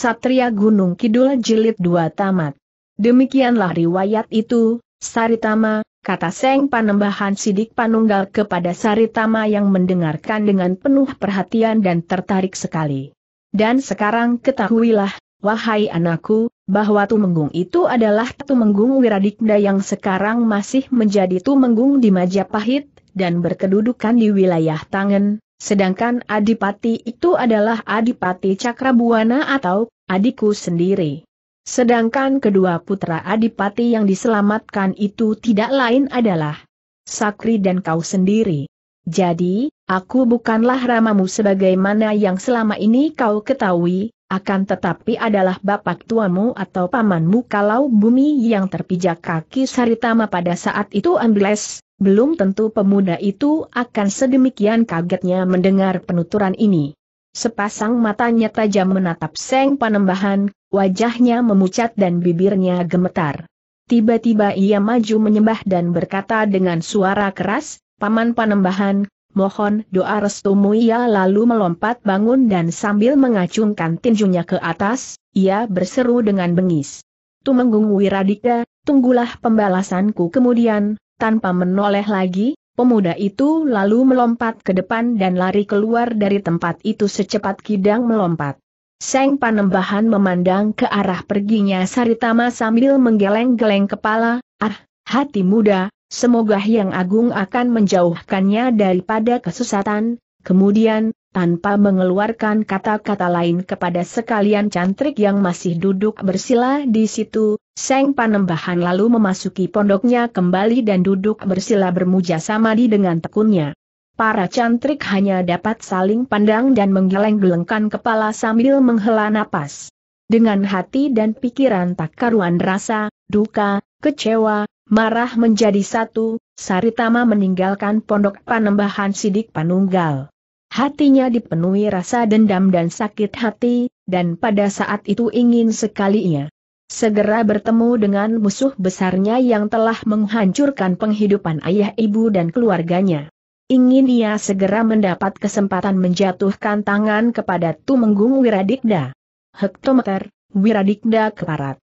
Satria Gunung Kidul Jilid 2 Tamat. Demikianlah riwayat itu, Saritama, kata Seng Panembahan Sidik Panunggal kepada Saritama yang mendengarkan dengan penuh perhatian dan tertarik sekali. Dan sekarang ketahuilah, wahai anakku, bahwa Tumenggung itu adalah Tumenggung Wiradikda yang sekarang masih menjadi Tumenggung di Majapahit, dan berkedudukan di wilayah Tangen, Sedangkan Adipati itu adalah Adipati Cakrabuana atau adikku sendiri. Sedangkan kedua putra Adipati yang diselamatkan itu tidak lain adalah Sakri dan kau sendiri. Jadi, aku bukanlah ramamu sebagaimana yang selama ini kau ketahui, akan tetapi adalah bapak tuamu atau pamanmu kalau bumi yang terpijak kaki Saritama pada saat itu ambles, belum tentu pemuda itu akan sedemikian kagetnya mendengar penuturan ini. Sepasang matanya tajam menatap Seng Panembahan, wajahnya memucat dan bibirnya gemetar. Tiba-tiba ia maju menyembah dan berkata dengan suara keras, Paman Panembahan, mohon doa restumu ia lalu melompat bangun dan sambil mengacungkan tinjunya ke atas, ia berseru dengan bengis. Tumenggung Wiradika, tunggulah pembalasanku kemudian, tanpa menoleh lagi, pemuda itu lalu melompat ke depan dan lari keluar dari tempat itu secepat kidang melompat. Seng Panembahan memandang ke arah perginya Saritama sambil menggeleng-geleng kepala, ah, hati muda, semoga yang agung akan menjauhkannya daripada kesesatan, kemudian, tanpa mengeluarkan kata-kata lain kepada sekalian cantrik yang masih duduk bersila di situ, Seng Panembahan lalu memasuki pondoknya kembali dan duduk bersila bermuja samadi dengan tekunnya. Para cantrik hanya dapat saling pandang dan menggeleng-gelengkan kepala sambil menghela napas. Dengan hati dan pikiran tak karuan rasa, duka, kecewa, marah menjadi satu, Saritama meninggalkan pondok panembahan sidik panunggal. Hatinya dipenuhi rasa dendam dan sakit hati, dan pada saat itu ingin sekali ia segera bertemu dengan musuh besarnya yang telah menghancurkan penghidupan ayah ibu dan keluarganya. Ingin ia segera mendapat kesempatan menjatuhkan tangan kepada Tumenggung Wiradikda. Hektometer, Wiradikda keparat.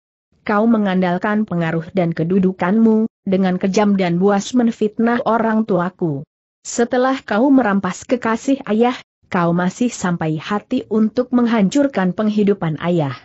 Kau mengandalkan pengaruh dan kedudukanmu, dengan kejam dan buas menfitnah orang tuaku. Setelah kau merampas kekasih ayah, kau masih sampai hati untuk menghancurkan penghidupan ayah.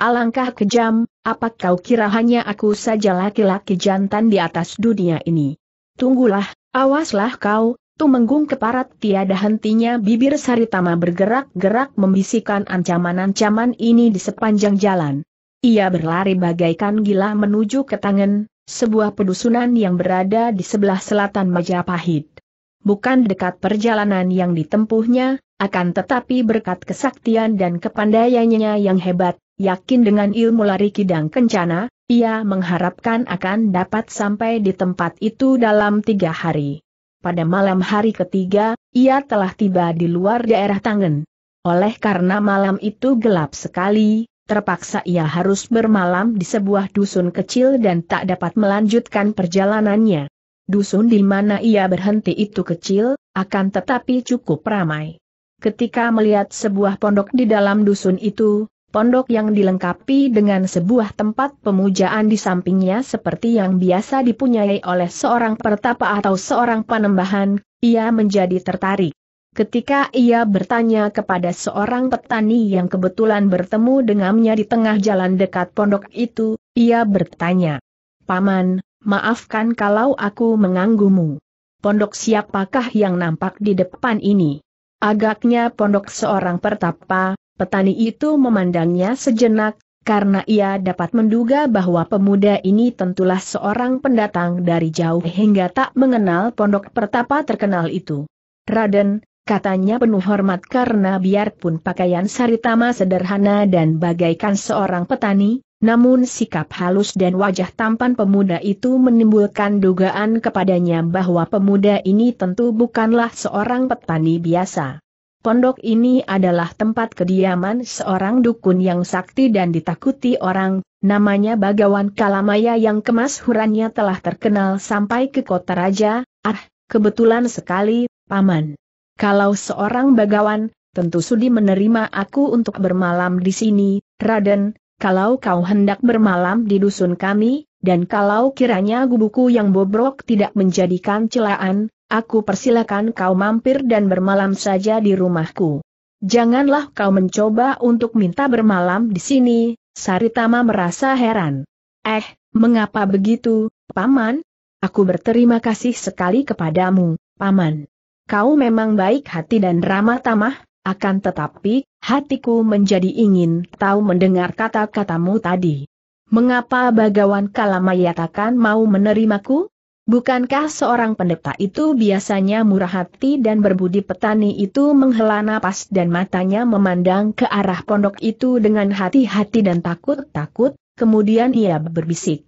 Alangkah kejam, apa kau kira hanya aku saja laki-laki jantan di atas dunia ini? Tunggulah, awaslah kau, tumenggung keparat tiada hentinya bibir Saritama bergerak-gerak membisikkan ancaman-ancaman ini di sepanjang jalan. Ia berlari bagaikan gila menuju ke tangan, sebuah pedusunan yang berada di sebelah selatan Majapahit bukan dekat perjalanan yang ditempuhnya, akan tetapi berkat kesaktian dan kepandaiannya yang hebat, yakin dengan ilmu lari kidang kencana, ia mengharapkan akan dapat sampai di tempat itu dalam tiga hari. Pada malam hari ketiga, ia telah tiba di luar daerah Tangen. Oleh karena malam itu gelap sekali, terpaksa ia harus bermalam di sebuah dusun kecil dan tak dapat melanjutkan perjalanannya. Dusun di mana ia berhenti itu kecil, akan tetapi cukup ramai. Ketika melihat sebuah pondok di dalam dusun itu, pondok yang dilengkapi dengan sebuah tempat pemujaan di sampingnya seperti yang biasa dipunyai oleh seorang pertapa atau seorang panembahan, ia menjadi tertarik. Ketika ia bertanya kepada seorang petani yang kebetulan bertemu dengannya di tengah jalan dekat pondok itu, ia bertanya, Paman, maafkan kalau aku mengganggumu. Pondok siapakah yang nampak di depan ini? Agaknya pondok seorang pertapa, petani itu memandangnya sejenak, karena ia dapat menduga bahwa pemuda ini tentulah seorang pendatang dari jauh hingga tak mengenal pondok pertapa terkenal itu. Raden, katanya penuh hormat karena biarpun pakaian Saritama sederhana dan bagaikan seorang petani, namun sikap halus dan wajah tampan pemuda itu menimbulkan dugaan kepadanya bahwa pemuda ini tentu bukanlah seorang petani biasa. Pondok ini adalah tempat kediaman seorang dukun yang sakti dan ditakuti orang, namanya Bagawan Kalamaya yang kemas hurannya telah terkenal sampai ke kota raja, ah, kebetulan sekali, paman. Kalau seorang Bagawan, tentu sudi menerima aku untuk bermalam di sini, Raden, kalau kau hendak bermalam di dusun kami, dan kalau kiranya gubuku yang bobrok tidak menjadikan celaan, aku persilakan kau mampir dan bermalam saja di rumahku. Janganlah kau mencoba untuk minta bermalam di sini, Saritama merasa heran. Eh, mengapa begitu, Paman? Aku berterima kasih sekali kepadamu, Paman. Kau memang baik hati dan ramah tamah, akan tetapi, Hatiku menjadi ingin tahu mendengar kata-katamu tadi. Mengapa Bagawan Kalamayatakan mau menerimaku? Bukankah seorang pendeta itu biasanya murah hati dan berbudi petani itu menghela napas dan matanya memandang ke arah pondok itu dengan hati-hati dan takut-takut, kemudian ia berbisik.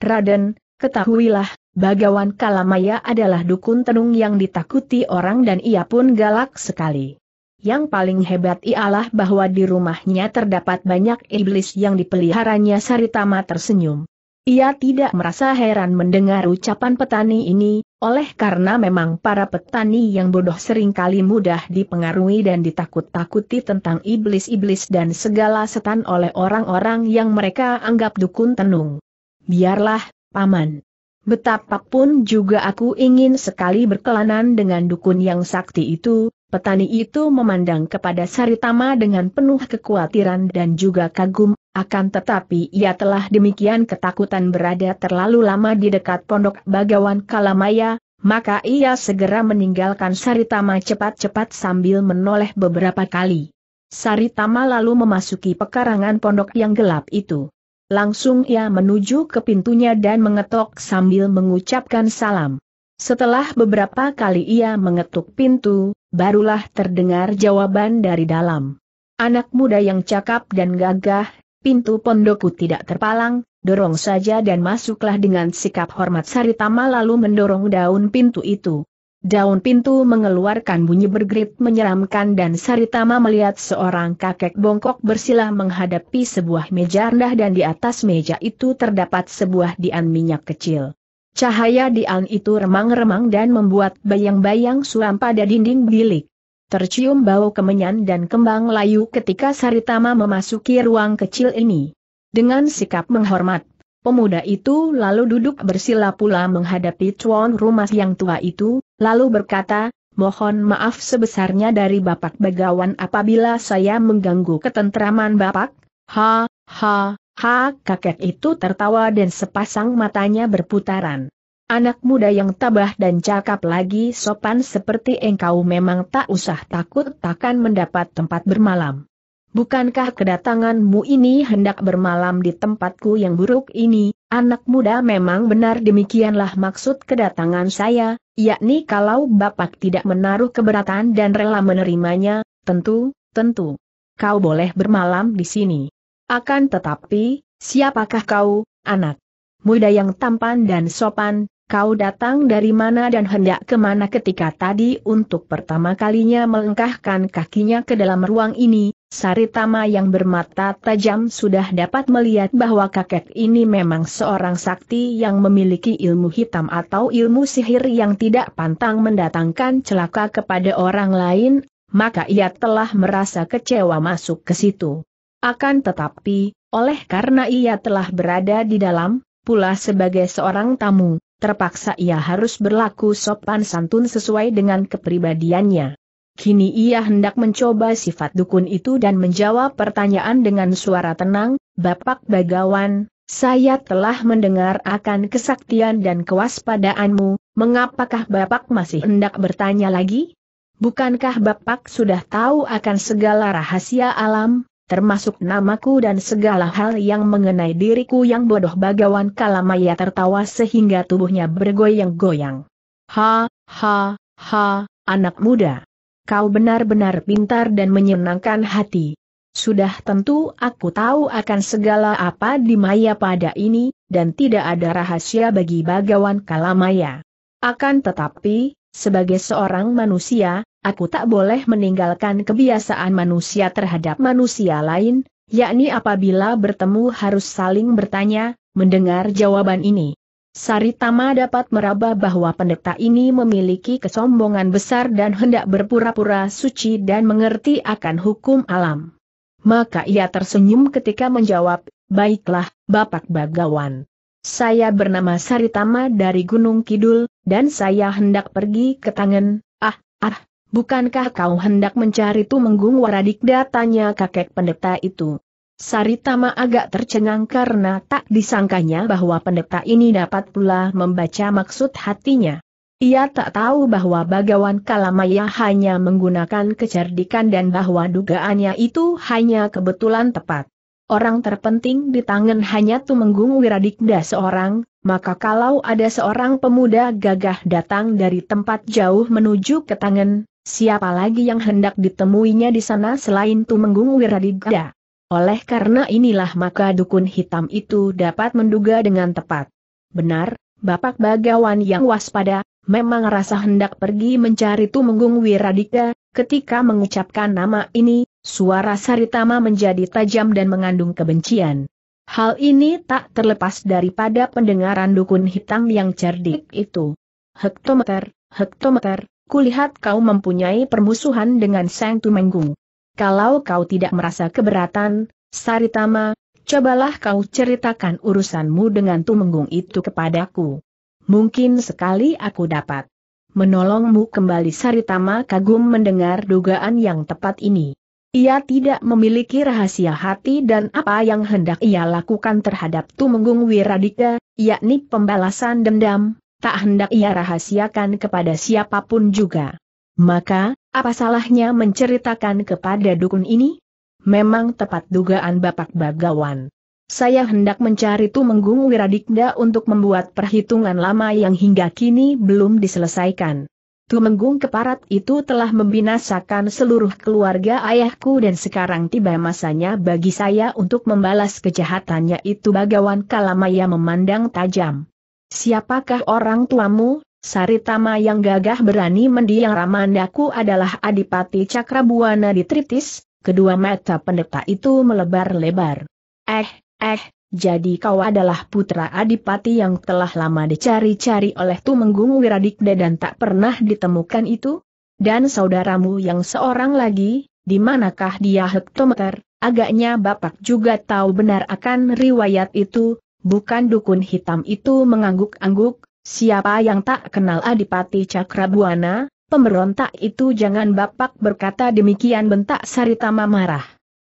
Raden, ketahuilah, Bagawan Kalamaya adalah dukun tenung yang ditakuti orang dan ia pun galak sekali. Yang paling hebat ialah bahwa di rumahnya terdapat banyak iblis yang dipeliharanya Saritama tersenyum. Ia tidak merasa heran mendengar ucapan petani ini, oleh karena memang para petani yang bodoh seringkali mudah dipengaruhi dan ditakut-takuti tentang iblis-iblis dan segala setan oleh orang-orang yang mereka anggap dukun tenung. Biarlah, Paman. Betapapun juga aku ingin sekali berkelanan dengan dukun yang sakti itu, Petani itu memandang kepada Saritama dengan penuh kekhawatiran dan juga kagum, akan tetapi ia telah demikian ketakutan berada terlalu lama di dekat pondok Bagawan Kalamaya, maka ia segera meninggalkan Saritama cepat-cepat sambil menoleh beberapa kali. Saritama lalu memasuki pekarangan pondok yang gelap itu. Langsung ia menuju ke pintunya dan mengetok sambil mengucapkan salam. Setelah beberapa kali ia mengetuk pintu, barulah terdengar jawaban dari dalam. Anak muda yang cakap dan gagah, pintu pondokku tidak terpalang, dorong saja dan masuklah dengan sikap hormat Saritama lalu mendorong daun pintu itu. Daun pintu mengeluarkan bunyi bergerit menyeramkan dan Saritama melihat seorang kakek bongkok bersilah menghadapi sebuah meja rendah dan di atas meja itu terdapat sebuah dian minyak kecil. Cahaya di diang itu remang-remang dan membuat bayang-bayang suram pada dinding bilik. Tercium bau kemenyan dan kembang layu ketika Saritama memasuki ruang kecil ini. Dengan sikap menghormat, pemuda itu lalu duduk bersila pula menghadapi tuan rumah yang tua itu, lalu berkata, Mohon maaf sebesarnya dari Bapak Begawan apabila saya mengganggu ketentraman Bapak. Ha, ha, Ha, kakek itu tertawa dan sepasang matanya berputaran. Anak muda yang tabah dan cakap lagi sopan seperti engkau memang tak usah takut takkan mendapat tempat bermalam. Bukankah kedatanganmu ini hendak bermalam di tempatku yang buruk ini? Anak muda memang benar demikianlah maksud kedatangan saya, yakni kalau bapak tidak menaruh keberatan dan rela menerimanya, tentu, tentu. Kau boleh bermalam di sini. Akan tetapi, siapakah kau, anak? Muda yang tampan dan sopan, kau datang dari mana dan hendak kemana ketika tadi untuk pertama kalinya melengkahkan kakinya ke dalam ruang ini, Saritama yang bermata tajam sudah dapat melihat bahwa kakek ini memang seorang sakti yang memiliki ilmu hitam atau ilmu sihir yang tidak pantang mendatangkan celaka kepada orang lain, maka ia telah merasa kecewa masuk ke situ. Akan tetapi, oleh karena ia telah berada di dalam, pula sebagai seorang tamu, terpaksa ia harus berlaku sopan santun sesuai dengan kepribadiannya. Kini ia hendak mencoba sifat dukun itu dan menjawab pertanyaan dengan suara tenang, Bapak Bagawan, saya telah mendengar akan kesaktian dan kewaspadaanmu, mengapakah Bapak masih hendak bertanya lagi? Bukankah Bapak sudah tahu akan segala rahasia alam? termasuk namaku dan segala hal yang mengenai diriku yang bodoh bagawan kalamaya tertawa sehingga tubuhnya bergoyang-goyang. Ha, ha, ha, anak muda. Kau benar-benar pintar dan menyenangkan hati. Sudah tentu aku tahu akan segala apa di maya pada ini, dan tidak ada rahasia bagi bagawan kalamaya. Akan tetapi, sebagai seorang manusia, aku tak boleh meninggalkan kebiasaan manusia terhadap manusia lain, yakni apabila bertemu harus saling bertanya, mendengar jawaban ini. Saritama dapat meraba bahwa pendeta ini memiliki kesombongan besar dan hendak berpura-pura suci dan mengerti akan hukum alam. Maka ia tersenyum ketika menjawab, Baiklah, Bapak Bagawan. Saya bernama Saritama dari Gunung Kidul, dan saya hendak pergi ke tangan, ah, ah, Bukankah kau hendak mencari Tumenggung Waradikda? Tanya kakek pendeta itu. Saritama agak tercengang karena tak disangkanya bahwa pendeta ini dapat pula membaca maksud hatinya. Ia tak tahu bahwa Bagawan Kalamaya hanya menggunakan kecerdikan dan bahwa dugaannya itu hanya kebetulan tepat. Orang terpenting di tangan hanya Tumenggung Wiradikda seorang, maka kalau ada seorang pemuda gagah datang dari tempat jauh menuju ke tangan, Siapa lagi yang hendak ditemuinya di sana selain Tumenggung Wiradigda? Oleh karena inilah maka dukun hitam itu dapat menduga dengan tepat. Benar, Bapak Bagawan yang waspada, memang rasa hendak pergi mencari Tumenggung Wiradigda. ketika mengucapkan nama ini, suara Saritama menjadi tajam dan mengandung kebencian. Hal ini tak terlepas daripada pendengaran dukun hitam yang cerdik itu. Hektometer, hektometer, kulihat kau mempunyai permusuhan dengan Sang Tumenggung. Kalau kau tidak merasa keberatan, Saritama, cobalah kau ceritakan urusanmu dengan Tumenggung itu kepadaku. Mungkin sekali aku dapat menolongmu kembali Saritama kagum mendengar dugaan yang tepat ini. Ia tidak memiliki rahasia hati dan apa yang hendak ia lakukan terhadap Tumenggung Wiradika, yakni pembalasan dendam, tak hendak ia rahasiakan kepada siapapun juga. Maka, apa salahnya menceritakan kepada dukun ini? Memang tepat dugaan Bapak Bagawan. Saya hendak mencari Tumenggung Wiradikda untuk membuat perhitungan lama yang hingga kini belum diselesaikan. Tumenggung Keparat itu telah membinasakan seluruh keluarga ayahku dan sekarang tiba masanya bagi saya untuk membalas kejahatannya itu Bagawan Kalamaya memandang tajam. Siapakah orang tuamu? Saritama yang gagah berani mendiang Ramandaku adalah Adipati Cakrabuana di Tritis, kedua mata pendeta itu melebar lebar. Eh, eh, jadi kau adalah putra Adipati yang telah lama dicari-cari oleh Tumenggung Wiradikda dan tak pernah ditemukan itu? Dan saudaramu yang seorang lagi, di manakah dia hektometer? Agaknya Bapak juga tahu benar akan riwayat itu, bukan dukun hitam itu mengangguk-angguk, siapa yang tak kenal Adipati Cakrabuana, pemberontak itu jangan bapak berkata demikian bentak Saritama marah.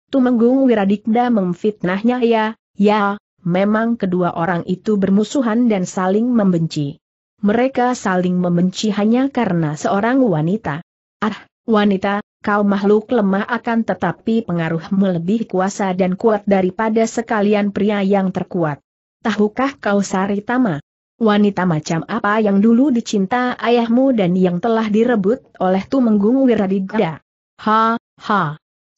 Tumenggung Wiradikda memfitnahnya ya, ya, memang kedua orang itu bermusuhan dan saling membenci. Mereka saling membenci hanya karena seorang wanita. Ah, wanita, kau makhluk lemah akan tetapi pengaruhmu lebih kuasa dan kuat daripada sekalian pria yang terkuat tahukah kau Saritama? Wanita macam apa yang dulu dicinta ayahmu dan yang telah direbut oleh Tumenggung Wiradigda? Ha, ha.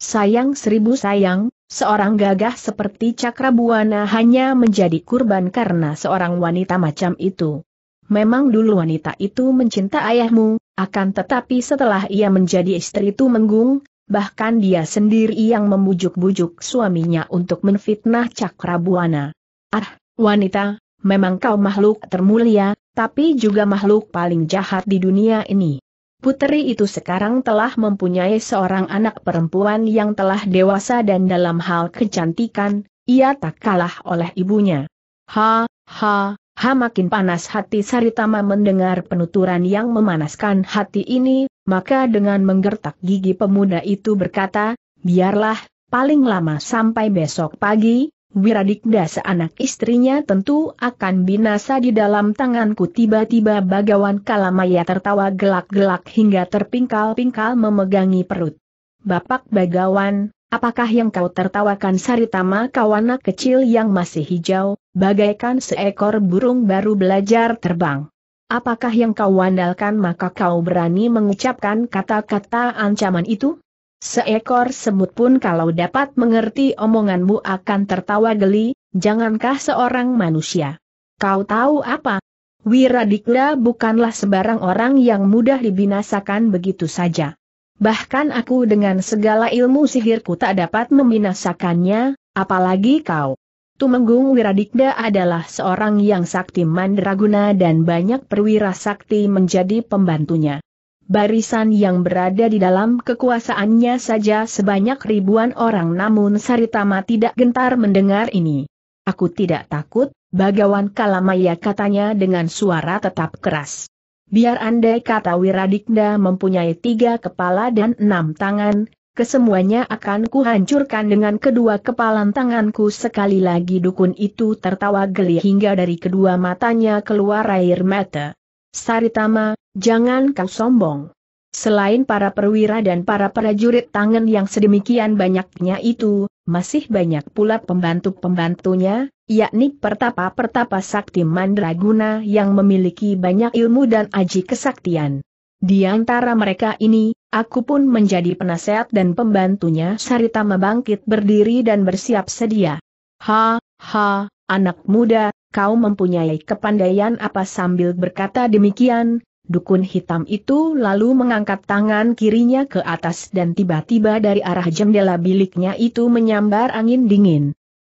Sayang seribu sayang, seorang gagah seperti Cakrabuana hanya menjadi kurban karena seorang wanita macam itu. Memang dulu wanita itu mencinta ayahmu, akan tetapi setelah ia menjadi istri Tumenggung, bahkan dia sendiri yang membujuk-bujuk suaminya untuk menfitnah Cakrabuana. Ah, Wanita, memang kau makhluk termulia, tapi juga makhluk paling jahat di dunia ini. Puteri itu sekarang telah mempunyai seorang anak perempuan yang telah dewasa dan dalam hal kecantikan, ia tak kalah oleh ibunya. Ha, ha, ha makin panas hati Saritama mendengar penuturan yang memanaskan hati ini, maka dengan menggertak gigi pemuda itu berkata, biarlah, paling lama sampai besok pagi, Wiradikda seanak istrinya tentu akan binasa di dalam tanganku tiba-tiba bagawan kalamaya tertawa gelak-gelak hingga terpingkal-pingkal memegangi perut. Bapak bagawan, apakah yang kau tertawakan saritama kawana kecil yang masih hijau, bagaikan seekor burung baru belajar terbang? Apakah yang kau andalkan maka kau berani mengucapkan kata-kata ancaman itu? Seekor semut pun kalau dapat mengerti omonganmu akan tertawa geli, jangankah seorang manusia. Kau tahu apa? Wiradikda bukanlah sebarang orang yang mudah dibinasakan begitu saja. Bahkan aku dengan segala ilmu sihirku tak dapat membinasakannya, apalagi kau. Tumenggung Wiradikda adalah seorang yang sakti mandraguna dan banyak perwira sakti menjadi pembantunya. Barisan yang berada di dalam kekuasaannya saja sebanyak ribuan orang namun Saritama tidak gentar mendengar ini. Aku tidak takut, Bagawan Kalamaya katanya dengan suara tetap keras. Biar andai kata Wiradikda mempunyai tiga kepala dan enam tangan, kesemuanya akan kuhancurkan dengan kedua kepalan tanganku sekali lagi dukun itu tertawa geli hingga dari kedua matanya keluar air mata. Saritama, jangan kau sombong. Selain para perwira dan para prajurit tangan yang sedemikian banyaknya itu, masih banyak pula pembantu-pembantunya, yakni pertapa-pertapa sakti mandraguna yang memiliki banyak ilmu dan aji kesaktian. Di antara mereka ini, aku pun menjadi penasehat dan pembantunya Saritama bangkit berdiri dan bersiap sedia. Ha, ha, anak muda, kau mempunyai kepandaian apa sambil berkata demikian, dukun hitam itu lalu mengangkat tangan kirinya ke atas dan tiba-tiba dari arah jendela biliknya itu menyambar angin dingin.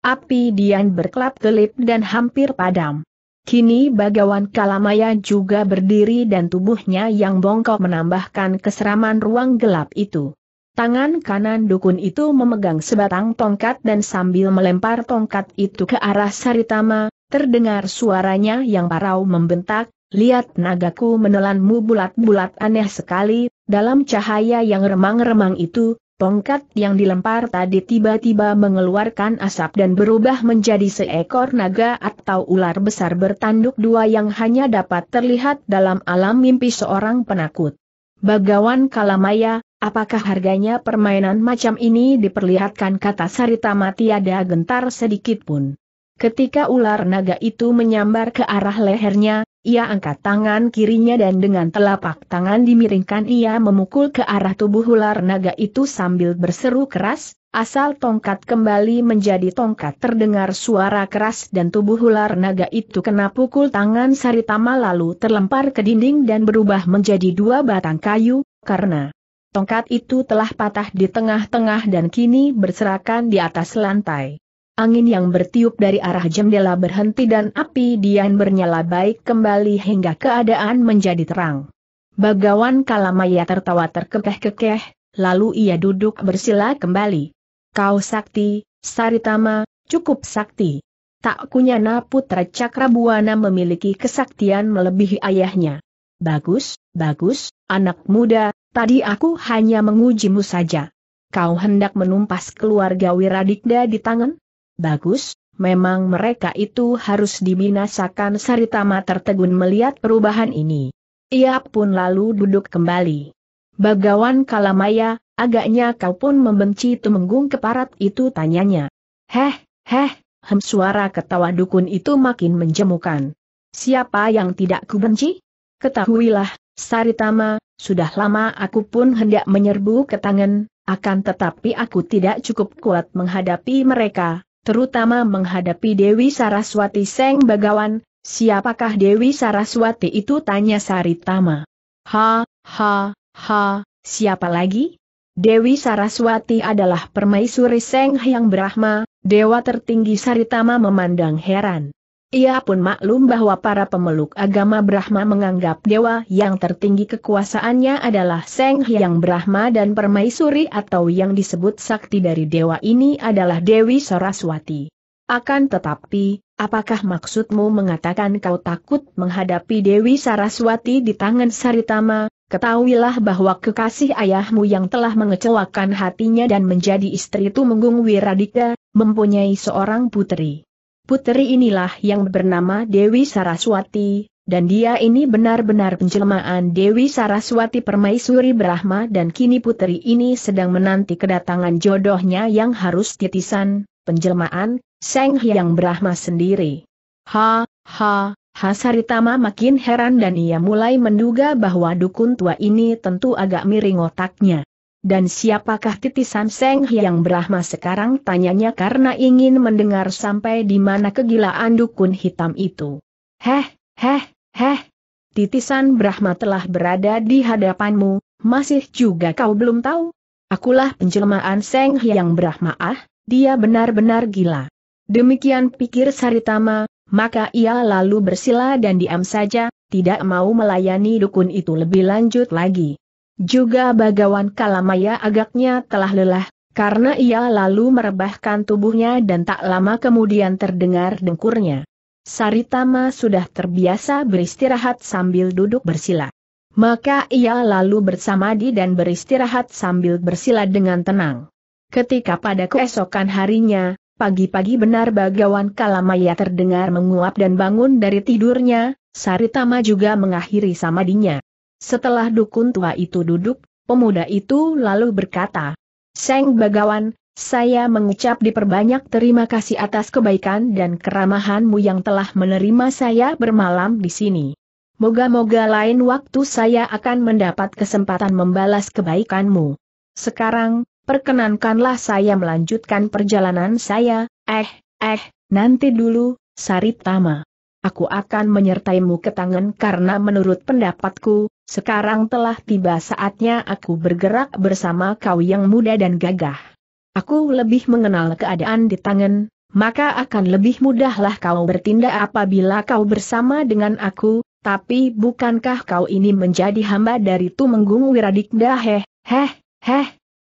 Api Dian berkelap-kelip dan hampir padam. Kini Bagawan Kalamaya juga berdiri dan tubuhnya yang bongkok menambahkan keseraman ruang gelap itu. Tangan kanan dukun itu memegang sebatang tongkat dan sambil melempar tongkat itu ke arah Saritama, Terdengar suaranya yang parau membentak, lihat nagaku menelanmu bulat-bulat aneh sekali, dalam cahaya yang remang-remang itu, tongkat yang dilempar tadi tiba-tiba mengeluarkan asap dan berubah menjadi seekor naga atau ular besar bertanduk dua yang hanya dapat terlihat dalam alam mimpi seorang penakut. Bagawan Kalamaya, apakah harganya permainan macam ini diperlihatkan kata Saritama tiada gentar sedikitpun. Ketika ular naga itu menyambar ke arah lehernya, ia angkat tangan kirinya dan dengan telapak tangan dimiringkan ia memukul ke arah tubuh ular naga itu sambil berseru keras, asal tongkat kembali menjadi tongkat terdengar suara keras dan tubuh ular naga itu kena pukul tangan Saritama lalu terlempar ke dinding dan berubah menjadi dua batang kayu, karena tongkat itu telah patah di tengah-tengah dan kini berserakan di atas lantai. Angin yang bertiup dari arah jendela berhenti dan api dian bernyala baik kembali hingga keadaan menjadi terang. Bagawan Kalamaya tertawa terkekeh-kekeh, lalu ia duduk bersila kembali. Kau sakti, Saritama, cukup sakti. Tak kunyana putra Cakrabuana memiliki kesaktian melebihi ayahnya. Bagus, bagus, anak muda, tadi aku hanya mengujimu saja. Kau hendak menumpas keluarga Wiradikda di tangan? Bagus, memang mereka itu harus dibinasakan Saritama tertegun melihat perubahan ini. Ia pun lalu duduk kembali. Bagawan Kalamaya, agaknya kau pun membenci Tumenggung Keparat itu tanyanya. Heh, heh, hem suara ketawa dukun itu makin menjemukan. Siapa yang tidak kubenci? Ketahuilah, Saritama, sudah lama aku pun hendak menyerbu ke tangan, akan tetapi aku tidak cukup kuat menghadapi mereka, terutama menghadapi Dewi Saraswati Seng Bagawan, siapakah Dewi Saraswati itu tanya Saritama. Ha, ha, ha, siapa lagi? Dewi Saraswati adalah permaisuri Seng Hyang Brahma, dewa tertinggi Saritama memandang heran. Ia pun maklum bahwa para pemeluk agama Brahma menganggap dewa yang tertinggi kekuasaannya adalah Seng Hyang Brahma dan Permaisuri atau yang disebut sakti dari dewa ini adalah Dewi Saraswati. Akan tetapi, apakah maksudmu mengatakan kau takut menghadapi Dewi Saraswati di tangan Saritama? Ketahuilah bahwa kekasih ayahmu yang telah mengecewakan hatinya dan menjadi istri Tumenggung Wiradika, mempunyai seorang putri. Puteri inilah yang bernama Dewi Saraswati, dan dia ini benar-benar penjelmaan Dewi Saraswati Permaisuri Brahma dan kini puteri ini sedang menanti kedatangan jodohnya yang harus titisan, penjelmaan, Seng Hyang Brahma sendiri. Ha, ha, ha Saritama makin heran dan ia mulai menduga bahwa dukun tua ini tentu agak miring otaknya. Dan siapakah titisan Seng yang Brahma sekarang tanyanya karena ingin mendengar sampai di mana kegilaan dukun hitam itu. Heh, heh, heh. Titisan Brahma telah berada di hadapanmu, masih juga kau belum tahu? Akulah penjelmaan Seng Hyang Brahma ah, dia benar-benar gila. Demikian pikir Saritama, maka ia lalu bersila dan diam saja, tidak mau melayani dukun itu lebih lanjut lagi. Juga Bagawan Kalamaya agaknya telah lelah, karena ia lalu merebahkan tubuhnya dan tak lama kemudian terdengar dengkurnya. Saritama sudah terbiasa beristirahat sambil duduk bersila. Maka ia lalu bersamadi dan beristirahat sambil bersila dengan tenang. Ketika pada keesokan harinya, pagi-pagi benar Bagawan Kalamaya terdengar menguap dan bangun dari tidurnya, Saritama juga mengakhiri samadinya. Setelah dukun tua itu duduk, pemuda itu lalu berkata, Seng Bagawan, saya mengucap diperbanyak terima kasih atas kebaikan dan keramahanmu yang telah menerima saya bermalam di sini. Moga-moga lain waktu saya akan mendapat kesempatan membalas kebaikanmu. Sekarang, perkenankanlah saya melanjutkan perjalanan saya, eh, eh, nanti dulu, Saritama. Aku akan menyertaimu ke tangan karena menurut pendapatku, sekarang telah tiba saatnya aku bergerak bersama kau yang muda dan gagah. Aku lebih mengenal keadaan di tangan, maka akan lebih mudahlah kau bertindak apabila kau bersama dengan aku, tapi bukankah kau ini menjadi hamba dari Tumenggung Wiradikda heh, heh, heh.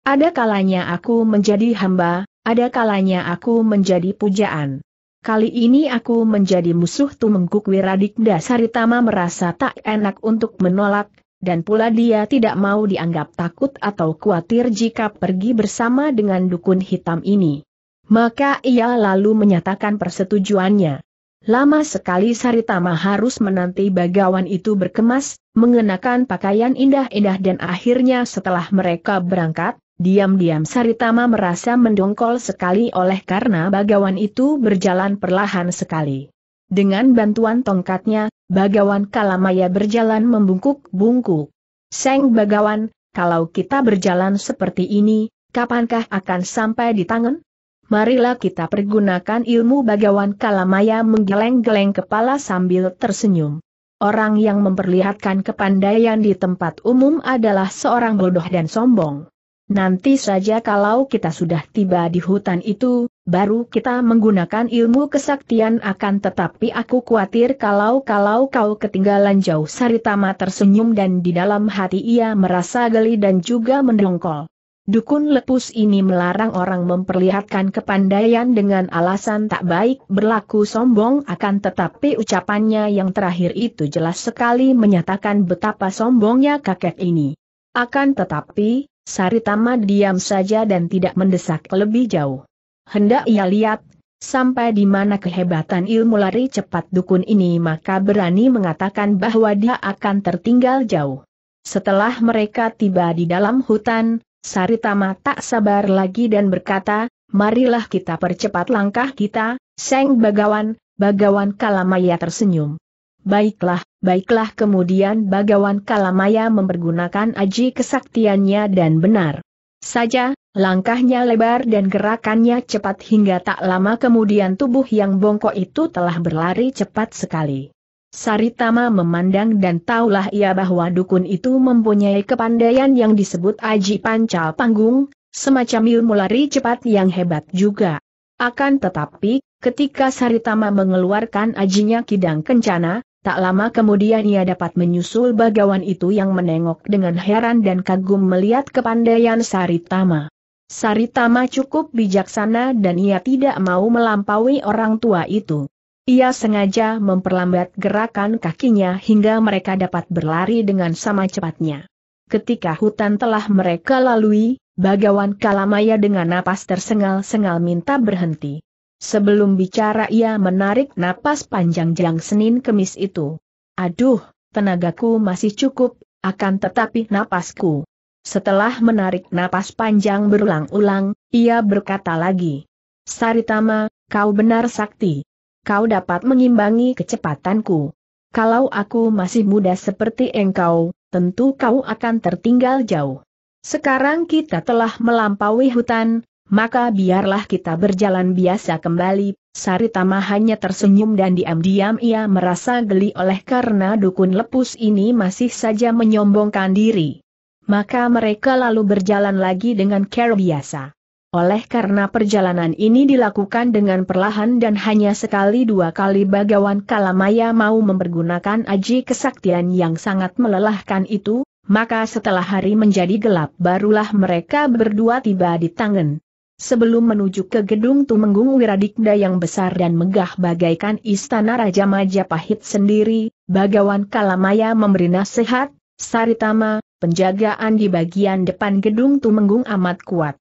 Ada kalanya aku menjadi hamba, ada kalanya aku menjadi pujaan. Kali ini aku menjadi musuh Tumengkuk Wiradikda Saritama merasa tak enak untuk menolak, dan pula dia tidak mau dianggap takut atau khawatir jika pergi bersama dengan dukun hitam ini. Maka ia lalu menyatakan persetujuannya. Lama sekali Saritama harus menanti bagawan itu berkemas, mengenakan pakaian indah-indah dan akhirnya setelah mereka berangkat, Diam-diam Saritama merasa mendongkol sekali oleh karena bagawan itu berjalan perlahan sekali. Dengan bantuan tongkatnya, bagawan kalamaya berjalan membungkuk-bungkuk. Seng bagawan, kalau kita berjalan seperti ini, kapankah akan sampai di tangan? Marilah kita pergunakan ilmu bagawan kalamaya menggeleng-geleng kepala sambil tersenyum. Orang yang memperlihatkan kepandaian di tempat umum adalah seorang bodoh dan sombong. Nanti saja kalau kita sudah tiba di hutan itu, baru kita menggunakan ilmu kesaktian akan tetapi aku khawatir kalau-kalau kau ketinggalan jauh Saritama tersenyum dan di dalam hati ia merasa geli dan juga mendongkol. Dukun lepus ini melarang orang memperlihatkan kepandaian dengan alasan tak baik berlaku sombong akan tetapi ucapannya yang terakhir itu jelas sekali menyatakan betapa sombongnya kakek ini. Akan tetapi, Saritama diam saja dan tidak mendesak lebih jauh. Hendak ia lihat, sampai di mana kehebatan ilmu lari cepat dukun ini maka berani mengatakan bahwa dia akan tertinggal jauh. Setelah mereka tiba di dalam hutan, Saritama tak sabar lagi dan berkata, marilah kita percepat langkah kita, Seng Bagawan, Bagawan Kalamaya tersenyum. Baiklah, baiklah kemudian Bagawan Kalamaya mempergunakan aji kesaktiannya dan benar. Saja, langkahnya lebar dan gerakannya cepat hingga tak lama kemudian tubuh yang bongkok itu telah berlari cepat sekali. Saritama memandang dan taulah ia bahwa dukun itu mempunyai kepandaian yang disebut aji pancal panggung, semacam ilmu lari cepat yang hebat juga. Akan tetapi, ketika Saritama mengeluarkan ajinya kidang kencana, Tak lama kemudian ia dapat menyusul bagawan itu yang menengok dengan heran dan kagum melihat kepandaian Saritama. Saritama cukup bijaksana dan ia tidak mau melampaui orang tua itu. Ia sengaja memperlambat gerakan kakinya hingga mereka dapat berlari dengan sama cepatnya. Ketika hutan telah mereka lalui, bagawan Kalamaya dengan napas tersengal-sengal minta berhenti. Sebelum bicara ia menarik napas panjang jang Senin kemis itu. Aduh, tenagaku masih cukup, akan tetapi napasku. Setelah menarik napas panjang berulang-ulang, ia berkata lagi. Saritama, kau benar sakti. Kau dapat mengimbangi kecepatanku. Kalau aku masih muda seperti engkau, tentu kau akan tertinggal jauh. Sekarang kita telah melampaui hutan, maka biarlah kita berjalan biasa kembali. Saritama hanya tersenyum dan diam-diam ia merasa geli oleh karena dukun lepus ini masih saja menyombongkan diri. Maka mereka lalu berjalan lagi dengan care biasa. Oleh karena perjalanan ini dilakukan dengan perlahan dan hanya sekali dua kali Bagawan Kalamaya mau mempergunakan aji kesaktian yang sangat melelahkan itu, maka setelah hari menjadi gelap barulah mereka berdua tiba di tangan. Sebelum menuju ke gedung Tumenggung Wiradikda yang besar dan megah bagaikan istana Raja Majapahit sendiri, Bagawan Kalamaya memberi nasihat, Saritama, penjagaan di bagian depan gedung Tumenggung amat kuat.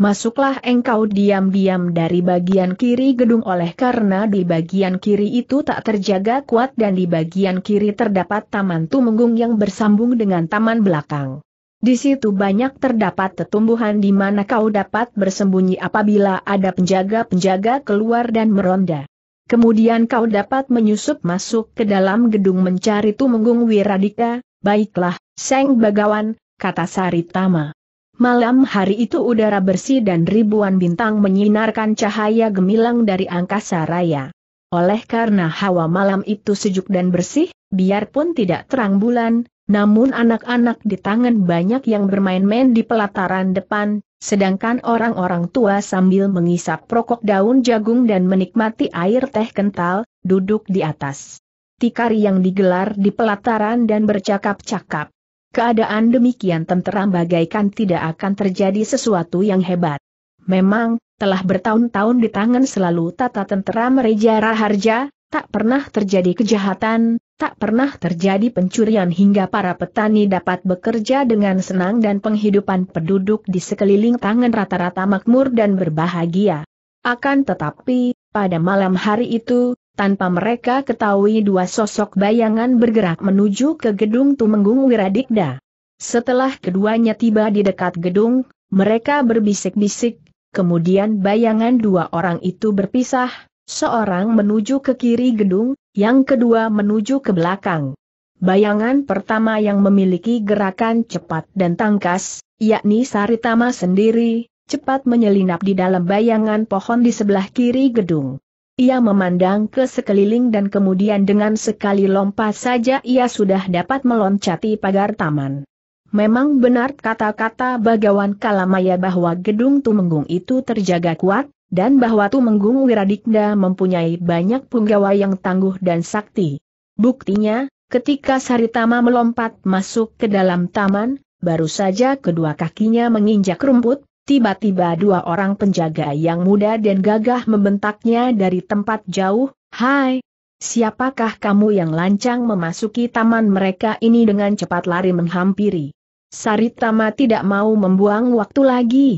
Masuklah engkau diam-diam dari bagian kiri gedung oleh karena di bagian kiri itu tak terjaga kuat dan di bagian kiri terdapat taman Tumenggung yang bersambung dengan taman belakang. Di situ banyak terdapat tetumbuhan di mana kau dapat bersembunyi apabila ada penjaga-penjaga keluar dan meronda. Kemudian kau dapat menyusup masuk ke dalam gedung mencari Tumenggung Wiradika, baiklah, Seng Bagawan, kata Saritama. Malam hari itu udara bersih dan ribuan bintang menyinarkan cahaya gemilang dari angkasa raya. Oleh karena hawa malam itu sejuk dan bersih, biarpun tidak terang bulan, namun anak-anak di tangan banyak yang bermain-main di pelataran depan, sedangkan orang-orang tua sambil mengisap rokok daun jagung dan menikmati air teh kental, duduk di atas. Tikar yang digelar di pelataran dan bercakap-cakap. Keadaan demikian tenteram bagaikan tidak akan terjadi sesuatu yang hebat. Memang, telah bertahun-tahun di tangan selalu tata tentera Reja Raharja, tak pernah terjadi kejahatan, tak pernah terjadi pencurian hingga para petani dapat bekerja dengan senang dan penghidupan penduduk di sekeliling tangan rata-rata makmur dan berbahagia. Akan tetapi, pada malam hari itu, tanpa mereka ketahui dua sosok bayangan bergerak menuju ke gedung Tumenggung Wiradikda. Setelah keduanya tiba di dekat gedung, mereka berbisik-bisik, kemudian bayangan dua orang itu berpisah, seorang menuju ke kiri gedung, yang kedua menuju ke belakang. Bayangan pertama yang memiliki gerakan cepat dan tangkas, yakni Saritama sendiri, cepat menyelinap di dalam bayangan pohon di sebelah kiri gedung. Ia memandang ke sekeliling dan kemudian dengan sekali lompat saja ia sudah dapat meloncati pagar taman. Memang benar kata-kata Bagawan Kalamaya bahwa gedung Tumenggung itu terjaga kuat, dan bahwa Tumenggung Wiradikda mempunyai banyak punggawa yang tangguh dan sakti. Buktinya, ketika Saritama melompat masuk ke dalam taman, baru saja kedua kakinya menginjak rumput, tiba-tiba dua orang penjaga yang muda dan gagah membentaknya dari tempat jauh, Hai, siapakah kamu yang lancang memasuki taman mereka ini dengan cepat lari menghampiri? Saritama tidak mau membuang waktu lagi.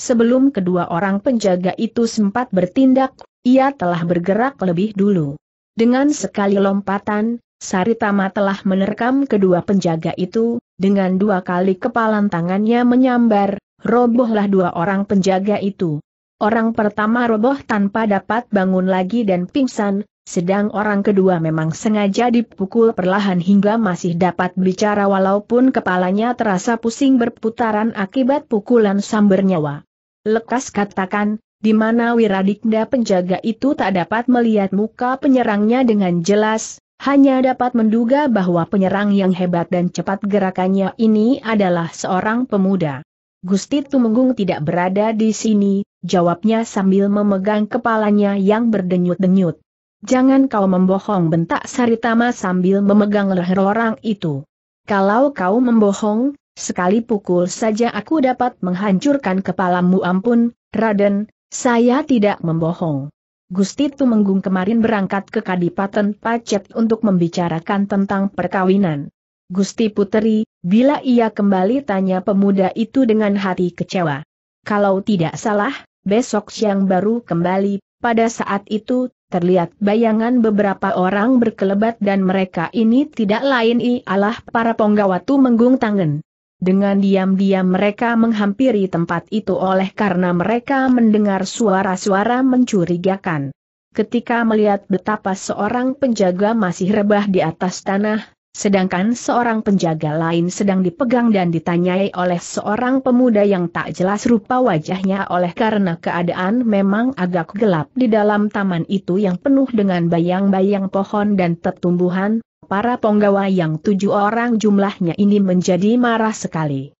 Sebelum kedua orang penjaga itu sempat bertindak, ia telah bergerak lebih dulu. Dengan sekali lompatan, Saritama telah menerkam kedua penjaga itu, dengan dua kali kepalan tangannya menyambar, robohlah dua orang penjaga itu. Orang pertama roboh tanpa dapat bangun lagi dan pingsan, sedang orang kedua memang sengaja dipukul perlahan hingga masih dapat bicara walaupun kepalanya terasa pusing berputaran akibat pukulan sambar nyawa. Lekas katakan, di mana Wiradikda penjaga itu tak dapat melihat muka penyerangnya dengan jelas, hanya dapat menduga bahwa penyerang yang hebat dan cepat gerakannya ini adalah seorang pemuda. Gusti Tumenggung tidak berada di sini, jawabnya sambil memegang kepalanya yang berdenyut-denyut. Jangan kau membohong bentak Saritama sambil memegang leher orang itu. Kalau kau membohong, Sekali pukul saja aku dapat menghancurkan kepalamu ampun, Raden, saya tidak membohong. Gusti Tumenggung kemarin berangkat ke Kadipaten Pacet untuk membicarakan tentang perkawinan. Gusti Puteri, bila ia kembali tanya pemuda itu dengan hati kecewa. Kalau tidak salah, besok siang baru kembali, pada saat itu terlihat bayangan beberapa orang berkelebat dan mereka ini tidak lain ialah para penggawa Tumenggung Tangen. Dengan diam-diam mereka menghampiri tempat itu oleh karena mereka mendengar suara-suara mencurigakan. Ketika melihat betapa seorang penjaga masih rebah di atas tanah, Sedangkan seorang penjaga lain sedang dipegang dan ditanyai oleh seorang pemuda yang tak jelas rupa wajahnya oleh karena keadaan memang agak gelap di dalam taman itu yang penuh dengan bayang-bayang pohon dan tertumbuhan, para penggawa yang tujuh orang jumlahnya ini menjadi marah sekali.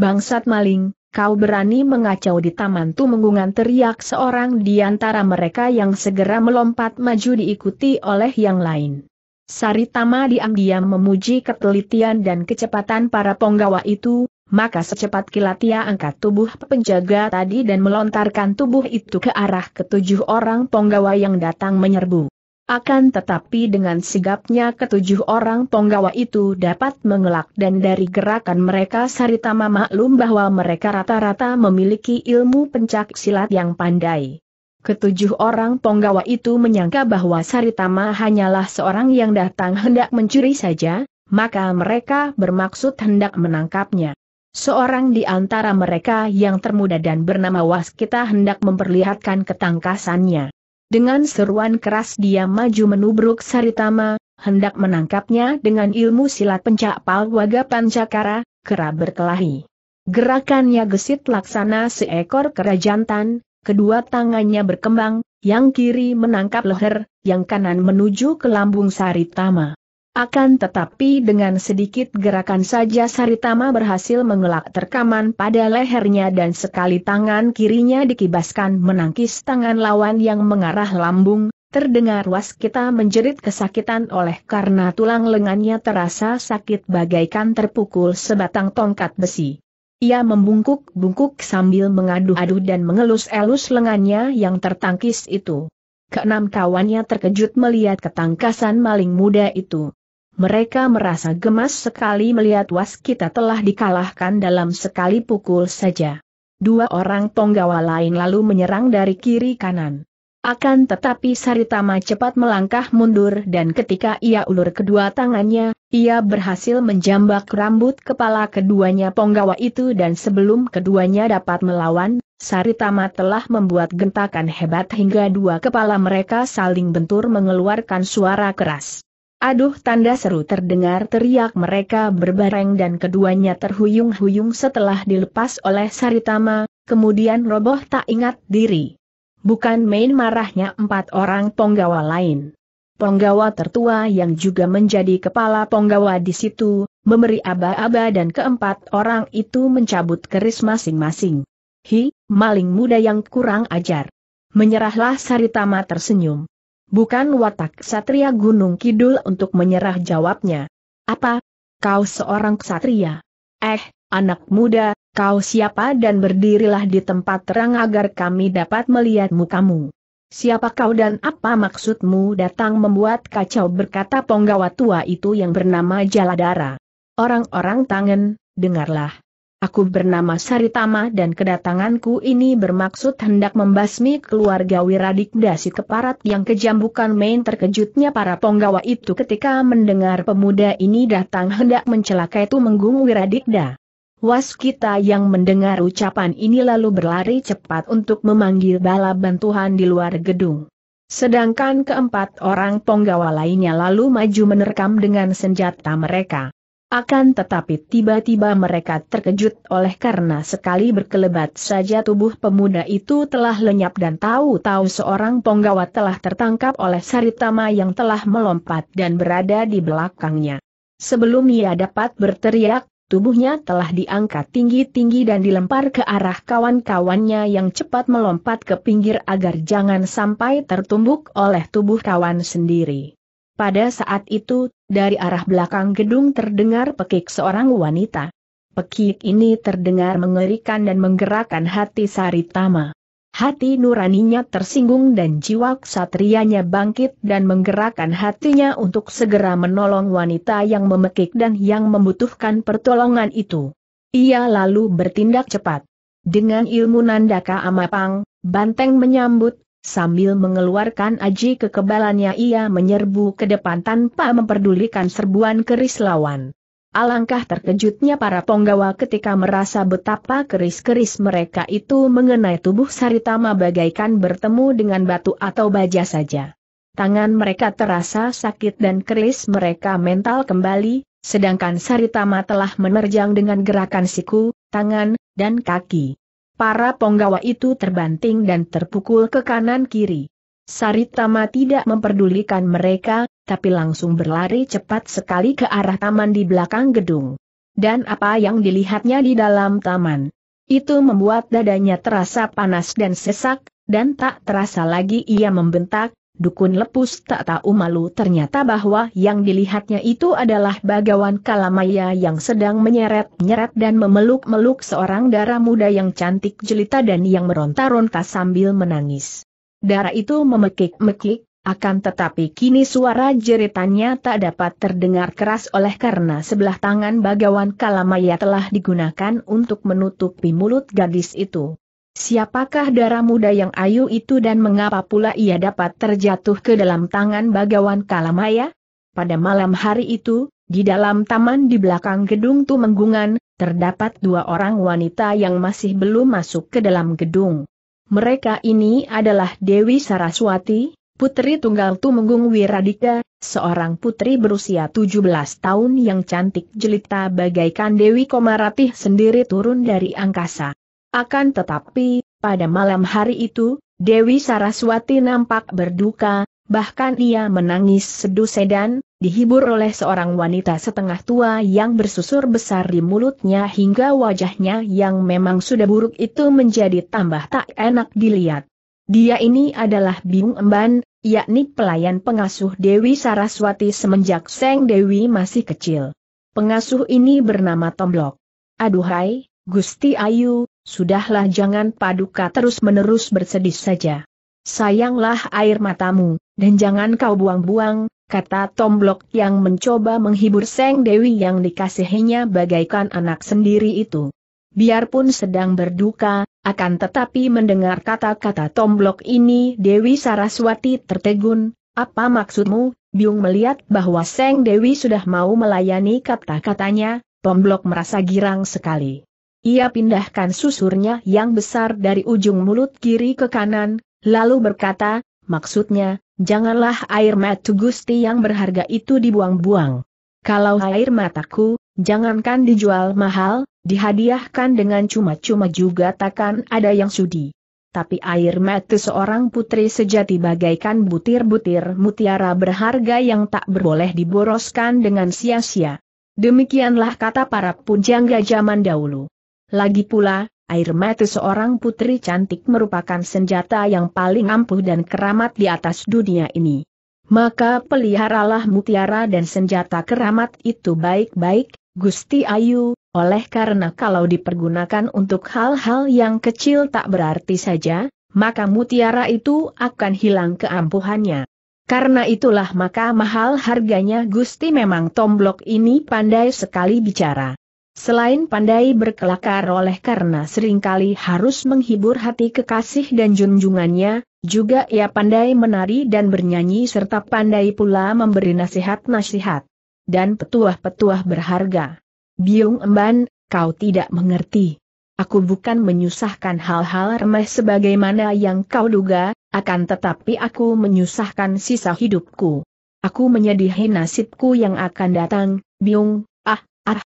Bangsat maling, kau berani mengacau di taman tumenggungan teriak seorang di antara mereka yang segera melompat maju diikuti oleh yang lain. Saritama diam-diam memuji ketelitian dan kecepatan para penggawa itu, maka secepat kilat ia angkat tubuh penjaga tadi dan melontarkan tubuh itu ke arah ketujuh orang penggawa yang datang menyerbu. Akan tetapi dengan sigapnya ketujuh orang penggawa itu dapat mengelak dan dari gerakan mereka Saritama maklum bahwa mereka rata-rata memiliki ilmu pencak silat yang pandai. Ketujuh orang penggawa itu menyangka bahwa Saritama hanyalah seorang yang datang hendak mencuri saja, maka mereka bermaksud hendak menangkapnya. Seorang di antara mereka yang termuda dan bernama Waskita hendak memperlihatkan ketangkasannya. Dengan seruan keras dia maju menubruk Saritama, hendak menangkapnya dengan ilmu silat pencak palwaga pancakara, kera berkelahi. Gerakannya gesit laksana seekor kera jantan, kedua tangannya berkembang, yang kiri menangkap leher, yang kanan menuju ke lambung Saritama. Akan tetapi dengan sedikit gerakan saja Saritama berhasil mengelak terkaman pada lehernya dan sekali tangan kirinya dikibaskan menangkis tangan lawan yang mengarah lambung, terdengar waskita menjerit kesakitan oleh karena tulang lengannya terasa sakit bagaikan terpukul sebatang tongkat besi. Ia membungkuk-bungkuk sambil mengadu-adu dan mengelus-elus lengannya yang tertangkis itu. Keenam kawannya terkejut melihat ketangkasan maling muda itu. Mereka merasa gemas sekali melihat was kita telah dikalahkan dalam sekali pukul saja. Dua orang penggawa lain lalu menyerang dari kiri kanan. Akan tetapi Saritama cepat melangkah mundur dan ketika ia ulur kedua tangannya, ia berhasil menjambak rambut kepala keduanya ponggawa itu dan sebelum keduanya dapat melawan, Saritama telah membuat gentakan hebat hingga dua kepala mereka saling bentur mengeluarkan suara keras. Aduh tanda seru terdengar teriak mereka berbareng dan keduanya terhuyung-huyung setelah dilepas oleh Saritama, kemudian roboh tak ingat diri. Bukan main marahnya empat orang penggawa lain. Penggawa tertua yang juga menjadi kepala penggawa di situ, memberi aba-aba dan keempat orang itu mencabut keris masing-masing. Hi, maling muda yang kurang ajar. Menyerahlah Saritama tersenyum. Bukan watak Satria Gunung Kidul untuk menyerah jawabnya. Apa? Kau seorang ksatria. Eh, anak muda, Kau siapa dan berdirilah di tempat terang agar kami dapat melihat mukamu. Siapa kau dan apa maksudmu datang membuat kacau berkata ponggawa tua itu yang bernama Jaladara. Orang-orang tangan, dengarlah. Aku bernama Saritama dan kedatanganku ini bermaksud hendak membasmi keluarga Wiradik si keparat yang kejam bukan main terkejutnya para ponggawa itu ketika mendengar pemuda ini datang hendak mencelakai Wiradik Wiradikda. Waskita yang mendengar ucapan ini lalu berlari cepat untuk memanggil bala bantuan di luar gedung. Sedangkan keempat orang penggawa lainnya lalu maju menerkam dengan senjata mereka. Akan tetapi tiba-tiba mereka terkejut oleh karena sekali berkelebat saja tubuh pemuda itu telah lenyap dan tahu-tahu seorang penggawa telah tertangkap oleh Saritama yang telah melompat dan berada di belakangnya. Sebelum ia dapat berteriak, Tubuhnya telah diangkat tinggi-tinggi dan dilempar ke arah kawan-kawannya yang cepat melompat ke pinggir agar jangan sampai tertumbuk oleh tubuh kawan sendiri. Pada saat itu, dari arah belakang gedung terdengar pekik seorang wanita. Pekik ini terdengar mengerikan dan menggerakkan hati Saritama. Hati nuraninya tersinggung dan jiwa ksatrianya bangkit dan menggerakkan hatinya untuk segera menolong wanita yang memekik dan yang membutuhkan pertolongan itu. Ia lalu bertindak cepat. Dengan ilmu Nandaka Amapang, Banteng menyambut, sambil mengeluarkan aji kekebalannya ia menyerbu ke depan tanpa memperdulikan serbuan keris lawan. Alangkah terkejutnya para penggawa ketika merasa betapa keris-keris mereka itu mengenai tubuh Saritama bagaikan bertemu dengan batu atau baja saja. Tangan mereka terasa sakit dan keris mereka mental kembali, sedangkan Saritama telah menerjang dengan gerakan siku, tangan, dan kaki. Para penggawa itu terbanting dan terpukul ke kanan kiri. Saritama tidak memperdulikan mereka, tapi langsung berlari cepat sekali ke arah taman di belakang gedung. Dan apa yang dilihatnya di dalam taman? Itu membuat dadanya terasa panas dan sesak, dan tak terasa lagi ia membentak, Dukun lepus tak tahu malu ternyata bahwa yang dilihatnya itu adalah bagawan kalamaya yang sedang menyeret-nyeret dan memeluk-meluk seorang darah muda yang cantik jelita dan yang meronta-ronta sambil menangis. Darah itu memekik-mekik, akan tetapi kini suara jeritannya tak dapat terdengar keras oleh karena sebelah tangan bagawan kalamaya telah digunakan untuk menutupi mulut gadis itu. Siapakah darah muda yang ayu itu dan mengapa pula ia dapat terjatuh ke dalam tangan bagawan kalamaya? Pada malam hari itu, di dalam taman di belakang gedung Tumenggungan, terdapat dua orang wanita yang masih belum masuk ke dalam gedung. Mereka ini adalah Dewi Saraswati, putri tunggal Tumenggung Wiradika, seorang putri berusia 17 tahun yang cantik jelita bagaikan Dewi Komaratih sendiri turun dari angkasa. Akan tetapi, pada malam hari itu, Dewi Saraswati nampak berduka, Bahkan ia menangis seduh sedan, dihibur oleh seorang wanita setengah tua yang bersusur besar di mulutnya hingga wajahnya yang memang sudah buruk itu menjadi tambah tak enak dilihat. Dia ini adalah Biung Emban, yakni pelayan pengasuh Dewi Saraswati semenjak Seng Dewi masih kecil. Pengasuh ini bernama Tomblok. Aduhai, Gusti Ayu, sudahlah jangan paduka terus-menerus bersedih saja. Sayanglah air matamu, dan jangan kau buang-buang, kata Tomblok yang mencoba menghibur Seng Dewi yang dikasihinya bagaikan anak sendiri itu. Biarpun sedang berduka, akan tetapi mendengar kata-kata Tomblok ini Dewi Saraswati tertegun, apa maksudmu? Biung melihat bahwa Seng Dewi sudah mau melayani kata-katanya, Tomblok merasa girang sekali. Ia pindahkan susurnya yang besar dari ujung mulut kiri ke kanan, lalu berkata, maksudnya, janganlah air mata Gusti yang berharga itu dibuang-buang. Kalau air mataku, jangankan dijual mahal, dihadiahkan dengan cuma-cuma juga takkan ada yang sudi. Tapi air mata seorang putri sejati bagaikan butir-butir mutiara berharga yang tak berboleh diboroskan dengan sia-sia. Demikianlah kata para punjangga zaman dahulu. Lagi pula, Air mata seorang putri cantik merupakan senjata yang paling ampuh dan keramat di atas dunia ini. Maka peliharalah mutiara dan senjata keramat itu baik-baik, Gusti Ayu, oleh karena kalau dipergunakan untuk hal-hal yang kecil tak berarti saja, maka mutiara itu akan hilang keampuhannya. Karena itulah maka mahal harganya Gusti memang Tomblok ini pandai sekali bicara. Selain pandai berkelakar oleh karena seringkali harus menghibur hati kekasih dan junjungannya, juga ia pandai menari dan bernyanyi serta pandai pula memberi nasihat-nasihat. Dan petuah-petuah berharga. Biung emban, kau tidak mengerti. Aku bukan menyusahkan hal-hal remeh sebagaimana yang kau duga, akan tetapi aku menyusahkan sisa hidupku. Aku menyedihi nasibku yang akan datang, Biung,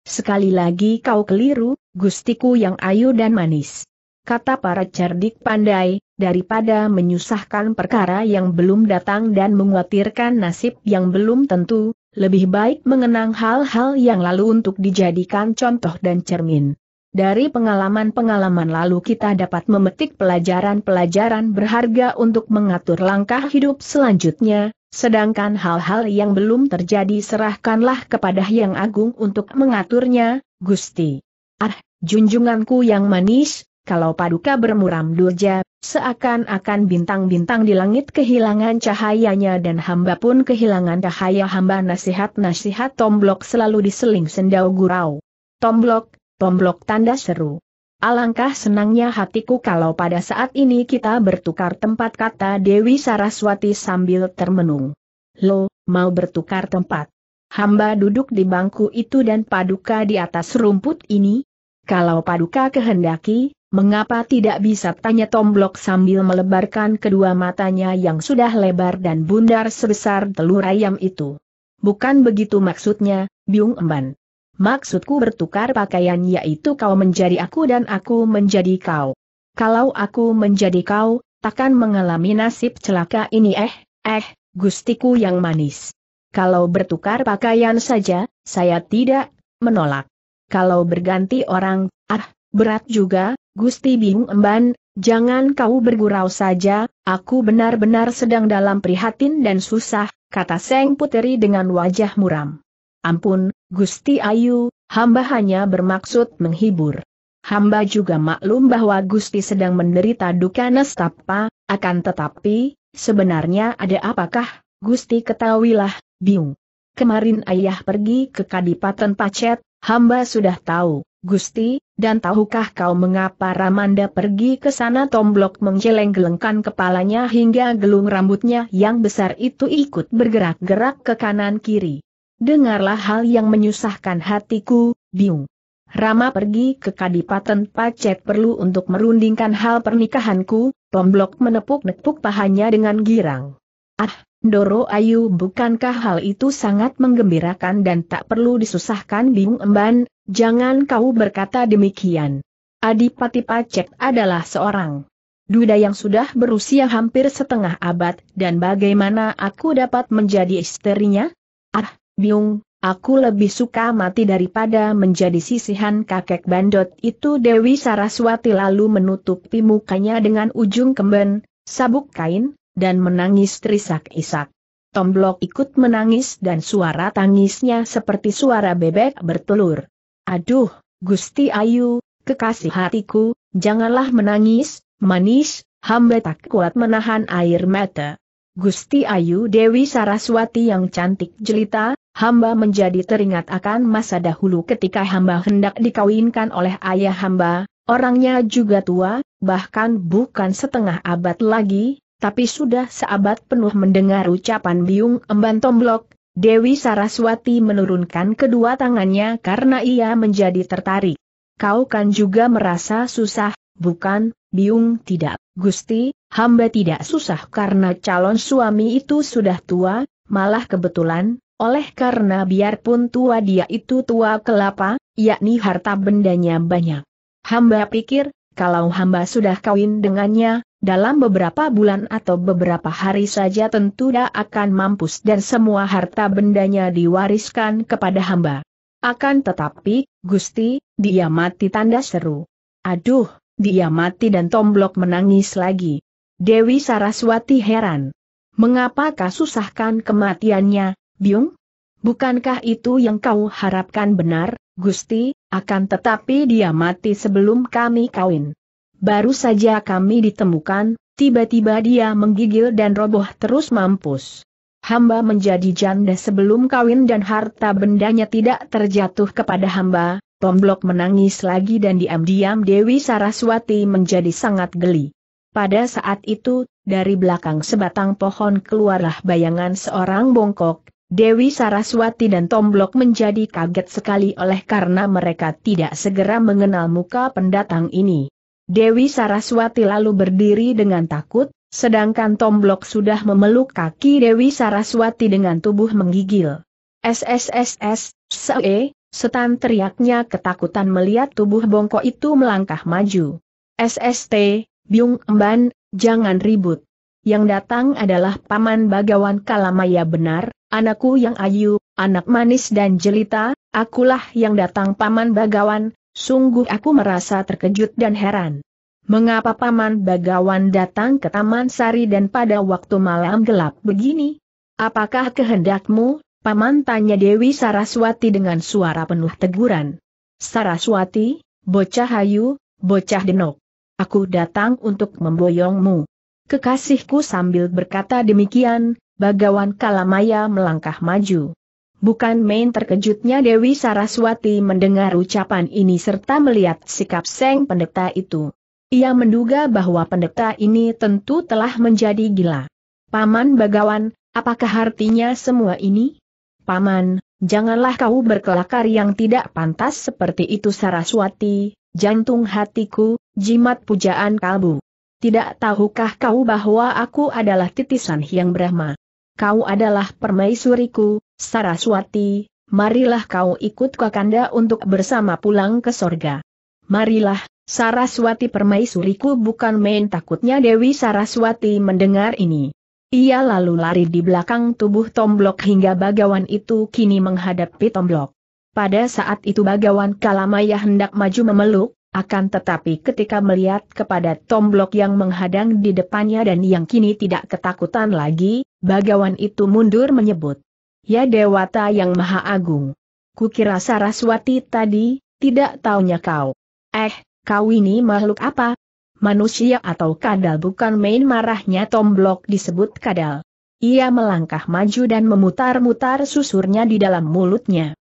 Sekali lagi kau keliru, gustiku yang ayu dan manis. Kata para cerdik pandai, daripada menyusahkan perkara yang belum datang dan menguatirkan nasib yang belum tentu, lebih baik mengenang hal-hal yang lalu untuk dijadikan contoh dan cermin. Dari pengalaman-pengalaman lalu kita dapat memetik pelajaran-pelajaran berharga untuk mengatur langkah hidup selanjutnya, sedangkan hal-hal yang belum terjadi serahkanlah kepada Yang Agung untuk mengaturnya, Gusti. Ah, junjunganku yang manis, kalau paduka bermuram durja, seakan-akan bintang-bintang di langit kehilangan cahayanya dan hamba pun kehilangan cahaya hamba nasihat-nasihat Tomblok selalu diseling sendau gurau. Tomblok, Pemblok tanda seru. Alangkah senangnya hatiku kalau pada saat ini kita bertukar tempat kata Dewi Saraswati sambil termenung. Lo, mau bertukar tempat. Hamba duduk di bangku itu dan paduka di atas rumput ini? Kalau paduka kehendaki, mengapa tidak bisa tanya Tomblok sambil melebarkan kedua matanya yang sudah lebar dan bundar sebesar telur ayam itu? Bukan begitu maksudnya, Biung Emban. Maksudku bertukar pakaian yaitu kau menjadi aku dan aku menjadi kau. Kalau aku menjadi kau, takkan mengalami nasib celaka ini eh, eh, gustiku yang manis. Kalau bertukar pakaian saja, saya tidak menolak. Kalau berganti orang, ah, berat juga, Gusti bingung emban, jangan kau bergurau saja, aku benar-benar sedang dalam prihatin dan susah, kata Seng Puteri dengan wajah muram. Ampun, Gusti Ayu, hamba hanya bermaksud menghibur. Hamba juga maklum bahwa Gusti sedang menderita duka nestapa, akan tetapi, sebenarnya ada apakah, Gusti ketahuilah, bingung. Kemarin ayah pergi ke Kadipaten Pacet, hamba sudah tahu, Gusti, dan tahukah kau mengapa Ramanda pergi ke sana Tomblok menggeleng-gelengkan kepalanya hingga gelung rambutnya yang besar itu ikut bergerak-gerak ke kanan-kiri. Dengarlah hal yang menyusahkan hatiku, Biung. Rama pergi ke Kadipaten Pacet perlu untuk merundingkan hal pernikahanku, Tomblok menepuk-nepuk pahanya dengan girang. Ah, Doro Ayu bukankah hal itu sangat menggembirakan dan tak perlu disusahkan Biung Emban, jangan kau berkata demikian. Adipati Pacet adalah seorang duda yang sudah berusia hampir setengah abad dan bagaimana aku dapat menjadi istrinya? Ah, Biung, aku lebih suka mati daripada menjadi sisihan kakek bandot itu Dewi Saraswati lalu menutupi mukanya dengan ujung kemben, sabuk kain, dan menangis terisak-isak. Tomblok ikut menangis dan suara tangisnya seperti suara bebek bertelur. Aduh, Gusti Ayu, kekasih hatiku, janganlah menangis, manis, hamba tak kuat menahan air mata. Gusti Ayu Dewi Saraswati yang cantik jelita, hamba menjadi teringat akan masa dahulu ketika hamba hendak dikawinkan oleh ayah hamba, orangnya juga tua, bahkan bukan setengah abad lagi, tapi sudah seabad penuh mendengar ucapan biung emban tomblok, Dewi Saraswati menurunkan kedua tangannya karena ia menjadi tertarik. Kau kan juga merasa susah, bukan, biung tidak, Gusti, hamba tidak susah karena calon suami itu sudah tua, malah kebetulan, oleh karena biarpun tua dia itu tua kelapa, yakni harta bendanya banyak. Hamba pikir, kalau hamba sudah kawin dengannya, dalam beberapa bulan atau beberapa hari saja tentu dia akan mampus dan semua harta bendanya diwariskan kepada hamba. Akan tetapi, Gusti, dia mati tanda seru. Aduh, dia mati dan Tomblok menangis lagi. Dewi Saraswati heran. Mengapakah susahkan kematiannya, Biung? Bukankah itu yang kau harapkan benar, Gusti, akan tetapi dia mati sebelum kami kawin. Baru saja kami ditemukan, tiba-tiba dia menggigil dan roboh terus mampus. Hamba menjadi janda sebelum kawin dan harta bendanya tidak terjatuh kepada hamba, Pomblok menangis lagi dan diam-diam Dewi Saraswati menjadi sangat geli. Pada saat itu, dari belakang sebatang pohon keluarlah bayangan seorang bongkok, Dewi Saraswati dan Tomblok menjadi kaget sekali oleh karena mereka tidak segera mengenal muka pendatang ini. Dewi Saraswati lalu berdiri dengan takut, sedangkan Tomblok sudah memeluk kaki Dewi Saraswati dengan tubuh menggigil. SSSS, SE, setan teriaknya ketakutan melihat tubuh bongkok itu melangkah maju. SST, Byung Emban, jangan ribut. Yang datang adalah Paman Bagawan Kalamaya benar, Anakku yang ayu, anak manis dan jelita, akulah yang datang Paman Bagawan, sungguh aku merasa terkejut dan heran. Mengapa Paman Bagawan datang ke Taman Sari dan pada waktu malam gelap begini? Apakah kehendakmu, Paman tanya Dewi Saraswati dengan suara penuh teguran. Saraswati, bocah hayu, bocah denok. Aku datang untuk memboyongmu. Kekasihku sambil berkata demikian, Bagawan Kalamaya melangkah maju. Bukan main terkejutnya Dewi Saraswati mendengar ucapan ini serta melihat sikap Seng Pendeta itu. Ia menduga bahwa pendeta ini tentu telah menjadi gila. Paman Bagawan, apakah artinya semua ini? Paman, janganlah kau berkelakar yang tidak pantas seperti itu Saraswati, jantung hatiku, jimat pujaan kalbu. Tidak tahukah kau bahwa aku adalah titisan yang Brahma? kau adalah permaisuriku, Saraswati, marilah kau ikut Kakanda untuk bersama pulang ke sorga. Marilah, Saraswati permaisuriku bukan main takutnya Dewi Saraswati mendengar ini. Ia lalu lari di belakang tubuh Tomblok hingga bagawan itu kini menghadapi Tomblok. Pada saat itu bagawan Kalamaya hendak maju memeluk, akan tetapi ketika melihat kepada Tomblok yang menghadang di depannya dan yang kini tidak ketakutan lagi, Bagawan itu mundur menyebut. Ya Dewata yang Maha Agung. Kukira Saraswati tadi, tidak taunya kau. Eh, kau ini makhluk apa? Manusia atau kadal bukan main marahnya Tomblok disebut kadal. Ia melangkah maju dan memutar-mutar susurnya di dalam mulutnya.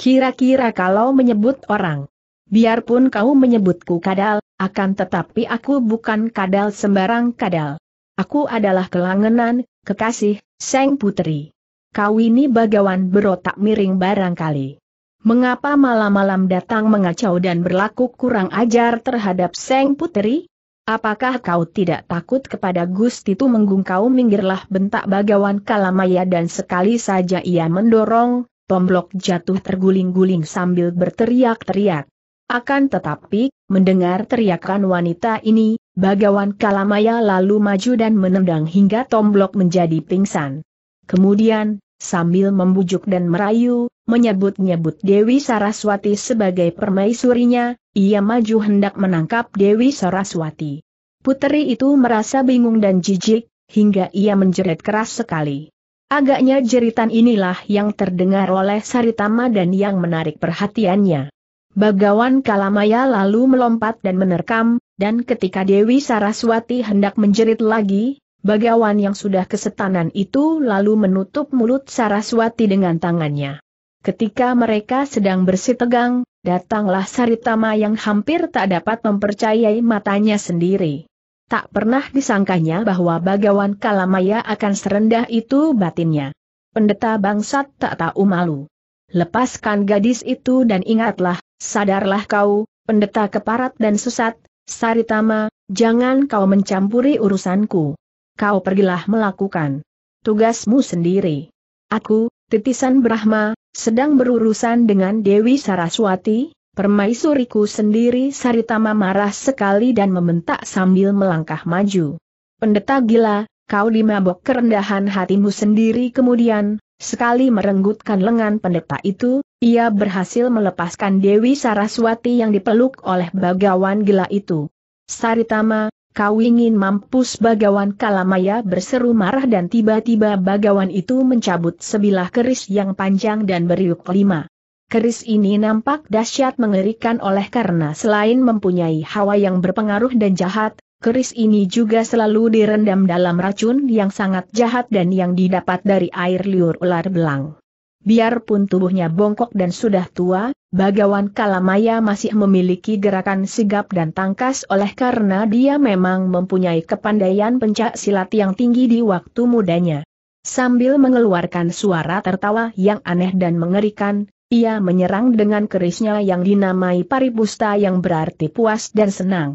Kira-kira kalau menyebut orang. Biarpun kau menyebutku kadal, akan tetapi aku bukan kadal sembarang kadal. Aku adalah kelangenan, kekasih, Seng Putri. Kau ini bagawan berotak miring barangkali. Mengapa malam-malam datang mengacau dan berlaku kurang ajar terhadap Seng Putri? Apakah kau tidak takut kepada Gusti itu menggungkau minggirlah bentak bagawan kalamaya dan sekali saja ia mendorong, tomblok jatuh terguling-guling sambil berteriak-teriak. Akan tetapi, mendengar teriakan wanita ini, Bagawan Kalamaya lalu maju dan menendang hingga Tomblok menjadi pingsan. Kemudian, sambil membujuk dan merayu, menyebut-nyebut Dewi Saraswati sebagai permaisurinya, ia maju hendak menangkap Dewi Saraswati. Puteri itu merasa bingung dan jijik, hingga ia menjerit keras sekali. Agaknya jeritan inilah yang terdengar oleh Saritama dan yang menarik perhatiannya. Bagawan Kalamaya lalu melompat dan menerkam, dan ketika Dewi Saraswati hendak menjerit lagi, Bagawan yang sudah kesetanan itu lalu menutup mulut Saraswati dengan tangannya. Ketika mereka sedang bersitegang, datanglah Saritama yang hampir tak dapat mempercayai matanya sendiri. Tak pernah disangkanya bahwa Bagawan Kalamaya akan serendah itu batinnya. Pendeta bangsat tak tahu malu. Lepaskan gadis itu dan ingatlah, Sadarlah kau, pendeta keparat dan sesat, Saritama, jangan kau mencampuri urusanku. Kau pergilah melakukan tugasmu sendiri. Aku, titisan Brahma, sedang berurusan dengan Dewi Saraswati, permaisuriku sendiri Saritama marah sekali dan membentak sambil melangkah maju. Pendeta gila, kau dimabok kerendahan hatimu sendiri kemudian, Sekali merenggutkan lengan pendeta itu, ia berhasil melepaskan Dewi Saraswati yang dipeluk oleh bagawan gila itu. Saritama, kau ingin mampus bagawan Kalamaya berseru marah dan tiba-tiba bagawan itu mencabut sebilah keris yang panjang dan beriuk lima. Keris ini nampak dahsyat mengerikan oleh karena selain mempunyai hawa yang berpengaruh dan jahat, keris ini juga selalu direndam dalam racun yang sangat jahat dan yang didapat dari air liur ular belang. Biarpun tubuhnya bongkok dan sudah tua, Bagawan Kalamaya masih memiliki gerakan sigap dan tangkas oleh karena dia memang mempunyai kepandaian pencak silat yang tinggi di waktu mudanya. Sambil mengeluarkan suara tertawa yang aneh dan mengerikan, ia menyerang dengan kerisnya yang dinamai paripusta yang berarti puas dan senang.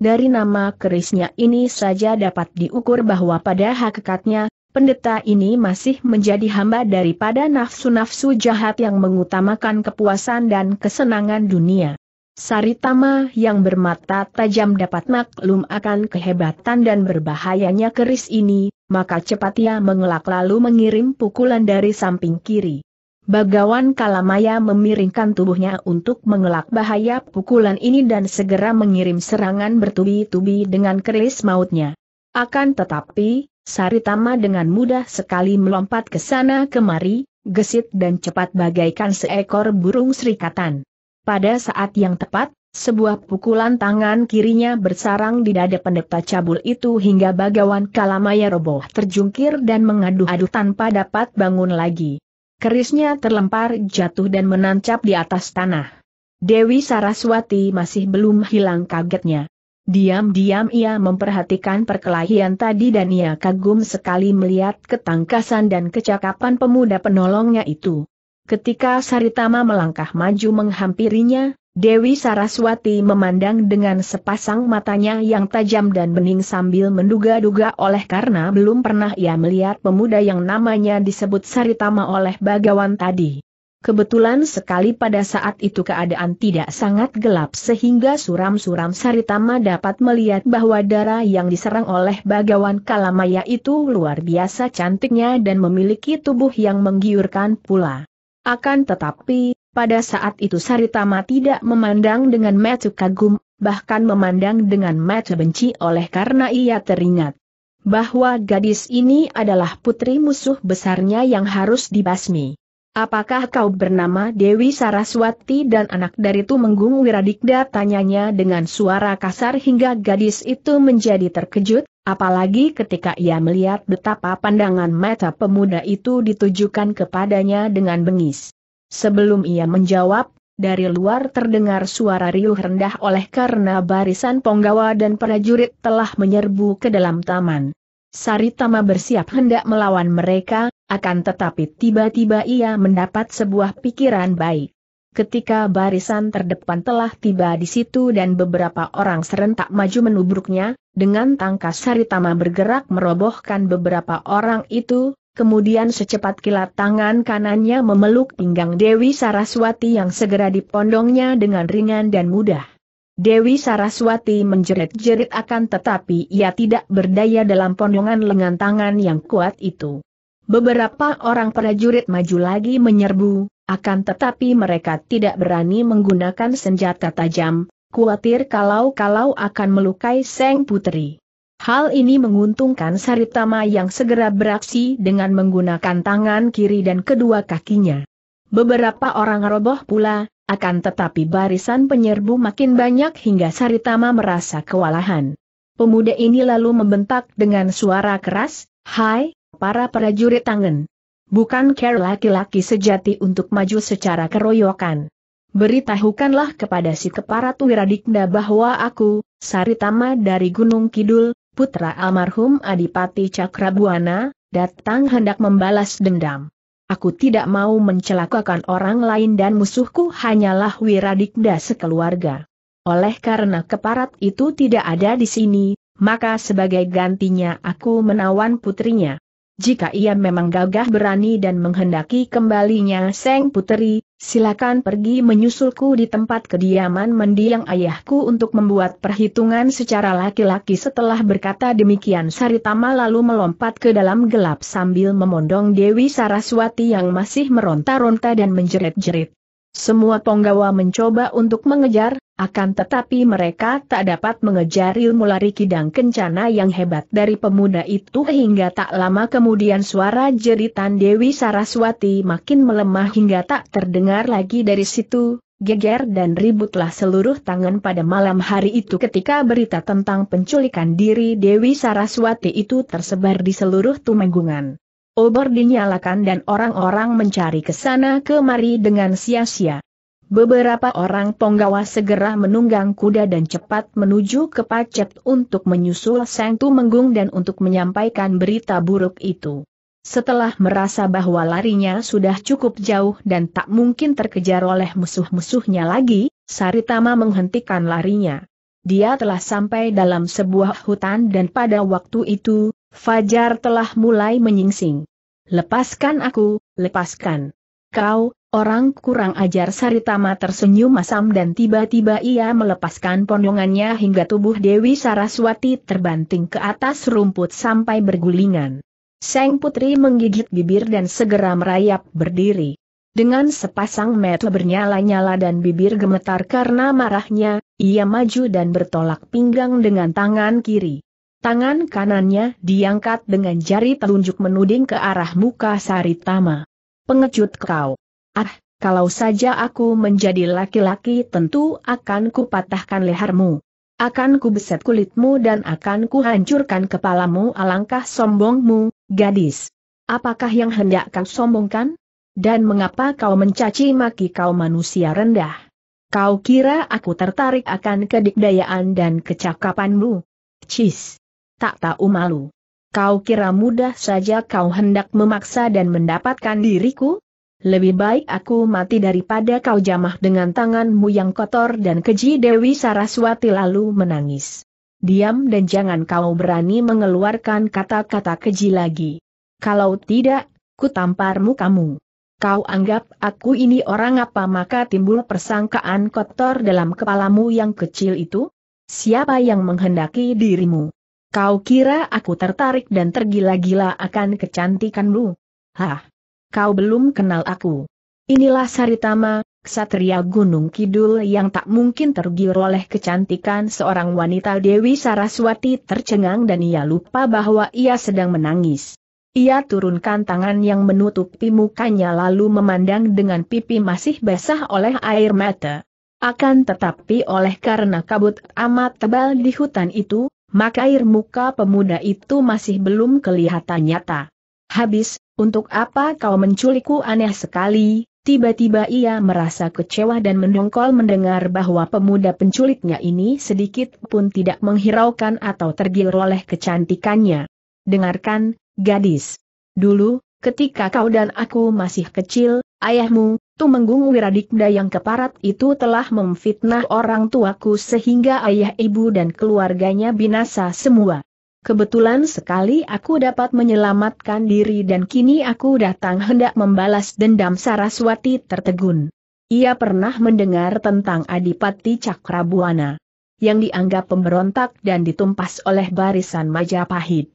Dari nama kerisnya ini saja dapat diukur bahwa pada hakikatnya, pendeta ini masih menjadi hamba daripada nafsu-nafsu jahat yang mengutamakan kepuasan dan kesenangan dunia. Saritama yang bermata tajam dapat maklum akan kehebatan dan berbahayanya keris ini, maka cepat ia mengelak lalu mengirim pukulan dari samping kiri. Bagawan Kalamaya memiringkan tubuhnya untuk mengelak bahaya pukulan ini dan segera mengirim serangan bertubi-tubi dengan keris mautnya. Akan tetapi, Saritama dengan mudah sekali melompat ke sana kemari, gesit dan cepat bagaikan seekor burung serikatan. Pada saat yang tepat, sebuah pukulan tangan kirinya bersarang di dada pendeta cabul itu hingga bagawan kalamaya roboh terjungkir dan mengadu-adu tanpa dapat bangun lagi. Kerisnya terlempar jatuh dan menancap di atas tanah. Dewi Saraswati masih belum hilang kagetnya. Diam-diam ia memperhatikan perkelahian tadi dan ia kagum sekali melihat ketangkasan dan kecakapan pemuda penolongnya itu. Ketika Saritama melangkah maju menghampirinya, Dewi Saraswati memandang dengan sepasang matanya yang tajam dan bening sambil menduga-duga oleh karena belum pernah ia melihat pemuda yang namanya disebut Saritama oleh Bagawan tadi. Kebetulan sekali pada saat itu keadaan tidak sangat gelap sehingga suram-suram Saritama dapat melihat bahwa darah yang diserang oleh Bagawan Kalamaya itu luar biasa cantiknya dan memiliki tubuh yang menggiurkan pula. Akan tetapi, pada saat itu Saritama tidak memandang dengan mata kagum, bahkan memandang dengan mata benci oleh karena ia teringat bahwa gadis ini adalah putri musuh besarnya yang harus dibasmi. Apakah kau bernama Dewi Saraswati dan anak dari Tumenggung Wiradikda? Tanyanya dengan suara kasar hingga gadis itu menjadi terkejut, apalagi ketika ia melihat betapa pandangan mata pemuda itu ditujukan kepadanya dengan bengis. Sebelum ia menjawab, dari luar terdengar suara riuh rendah oleh karena barisan punggawa dan prajurit telah menyerbu ke dalam taman. Saritama bersiap hendak melawan mereka, akan tetapi tiba-tiba ia mendapat sebuah pikiran baik. Ketika barisan terdepan telah tiba di situ dan beberapa orang serentak maju menubruknya, dengan tangkas Saritama bergerak merobohkan beberapa orang itu, Kemudian secepat kilat tangan kanannya memeluk pinggang Dewi Saraswati yang segera dipondongnya dengan ringan dan mudah. Dewi Saraswati menjerit-jerit akan tetapi ia tidak berdaya dalam pondongan lengan tangan yang kuat itu. Beberapa orang prajurit maju lagi menyerbu, akan tetapi mereka tidak berani menggunakan senjata tajam, khawatir kalau-kalau akan melukai Seng Putri. Hal ini menguntungkan Saritama yang segera beraksi dengan menggunakan tangan kiri dan kedua kakinya. Beberapa orang roboh pula, akan tetapi barisan penyerbu makin banyak hingga Saritama merasa kewalahan. Pemuda ini lalu membentak dengan suara keras, Hai, para prajurit tangan. Bukan care laki-laki sejati untuk maju secara keroyokan. Beritahukanlah kepada si keparat Wiradikda bahwa aku, Saritama dari Gunung Kidul, putra almarhum Adipati Cakrabuana, datang hendak membalas dendam. Aku tidak mau mencelakakan orang lain dan musuhku hanyalah Wiradikda sekeluarga. Oleh karena keparat itu tidak ada di sini, maka sebagai gantinya aku menawan putrinya. Jika ia memang gagah berani dan menghendaki kembalinya Seng Puteri, Silakan pergi menyusulku di tempat kediaman mendiang ayahku untuk membuat perhitungan secara laki-laki setelah berkata demikian Saritama lalu melompat ke dalam gelap sambil memondong Dewi Saraswati yang masih meronta-ronta dan menjerit-jerit. Semua penggawa mencoba untuk mengejar, akan tetapi mereka tak dapat mengejar ilmu lari kidang kencana yang hebat dari pemuda itu hingga tak lama kemudian suara jeritan Dewi Saraswati makin melemah hingga tak terdengar lagi dari situ, geger dan ributlah seluruh tangan pada malam hari itu ketika berita tentang penculikan diri Dewi Saraswati itu tersebar di seluruh Tumenggungan. Obor dinyalakan dan orang-orang mencari ke sana kemari dengan sia-sia. Beberapa orang penggawa segera menunggang kuda dan cepat menuju ke Pacet untuk menyusul Sang menggung dan untuk menyampaikan berita buruk itu. Setelah merasa bahwa larinya sudah cukup jauh dan tak mungkin terkejar oleh musuh-musuhnya lagi, Saritama menghentikan larinya. Dia telah sampai dalam sebuah hutan dan pada waktu itu, Fajar telah mulai menyingsing. Lepaskan aku, lepaskan. Kau, Orang kurang ajar Saritama tersenyum masam dan tiba-tiba ia melepaskan pondongannya hingga tubuh Dewi Saraswati terbanting ke atas rumput sampai bergulingan. Seng Putri menggigit bibir dan segera merayap berdiri. Dengan sepasang mata bernyala-nyala dan bibir gemetar karena marahnya, ia maju dan bertolak pinggang dengan tangan kiri. Tangan kanannya diangkat dengan jari telunjuk menuding ke arah muka Saritama. Pengecut kau. Ah, kalau saja aku menjadi laki-laki tentu akan kupatahkan lehermu. Akan kubeset kulitmu dan akan kuhancurkan kepalamu alangkah sombongmu, gadis. Apakah yang hendak kau sombongkan? Dan mengapa kau mencaci maki kau manusia rendah? Kau kira aku tertarik akan kedikdayaan dan kecakapanmu? Cis. Tak tahu malu. Kau kira mudah saja kau hendak memaksa dan mendapatkan diriku? Lebih baik aku mati daripada kau jamah dengan tanganmu yang kotor dan keji Dewi Saraswati lalu menangis. Diam dan jangan kau berani mengeluarkan kata-kata keji lagi. Kalau tidak, ku tamparmu kamu. Kau anggap aku ini orang apa maka timbul persangkaan kotor dalam kepalamu yang kecil itu? Siapa yang menghendaki dirimu? Kau kira aku tertarik dan tergila-gila akan kecantikanmu? Hah! kau belum kenal aku. Inilah Saritama, ksatria Gunung Kidul yang tak mungkin tergiur oleh kecantikan seorang wanita Dewi Saraswati tercengang dan ia lupa bahwa ia sedang menangis. Ia turunkan tangan yang menutupi mukanya lalu memandang dengan pipi masih basah oleh air mata. Akan tetapi oleh karena kabut amat tebal di hutan itu, maka air muka pemuda itu masih belum kelihatan nyata. Habis, untuk apa kau menculikku aneh sekali, Tiba-tiba ia merasa kecewa dan mendongkol mendengar bahwa pemuda penculiknya ini sedikit pun tidak menghiraukan atau tergiur oleh kecantikannya. Dengarkan, gadis. Dulu, ketika kau dan aku masih kecil, ayahmu, Tumenggung Wiradikda yang keparat itu telah memfitnah orang tuaku sehingga ayah ibu dan keluarganya binasa semua. Kebetulan sekali aku dapat menyelamatkan diri dan kini aku datang hendak membalas dendam Saraswati tertegun. Ia pernah mendengar tentang Adipati Cakrabuana yang dianggap pemberontak dan ditumpas oleh barisan Majapahit.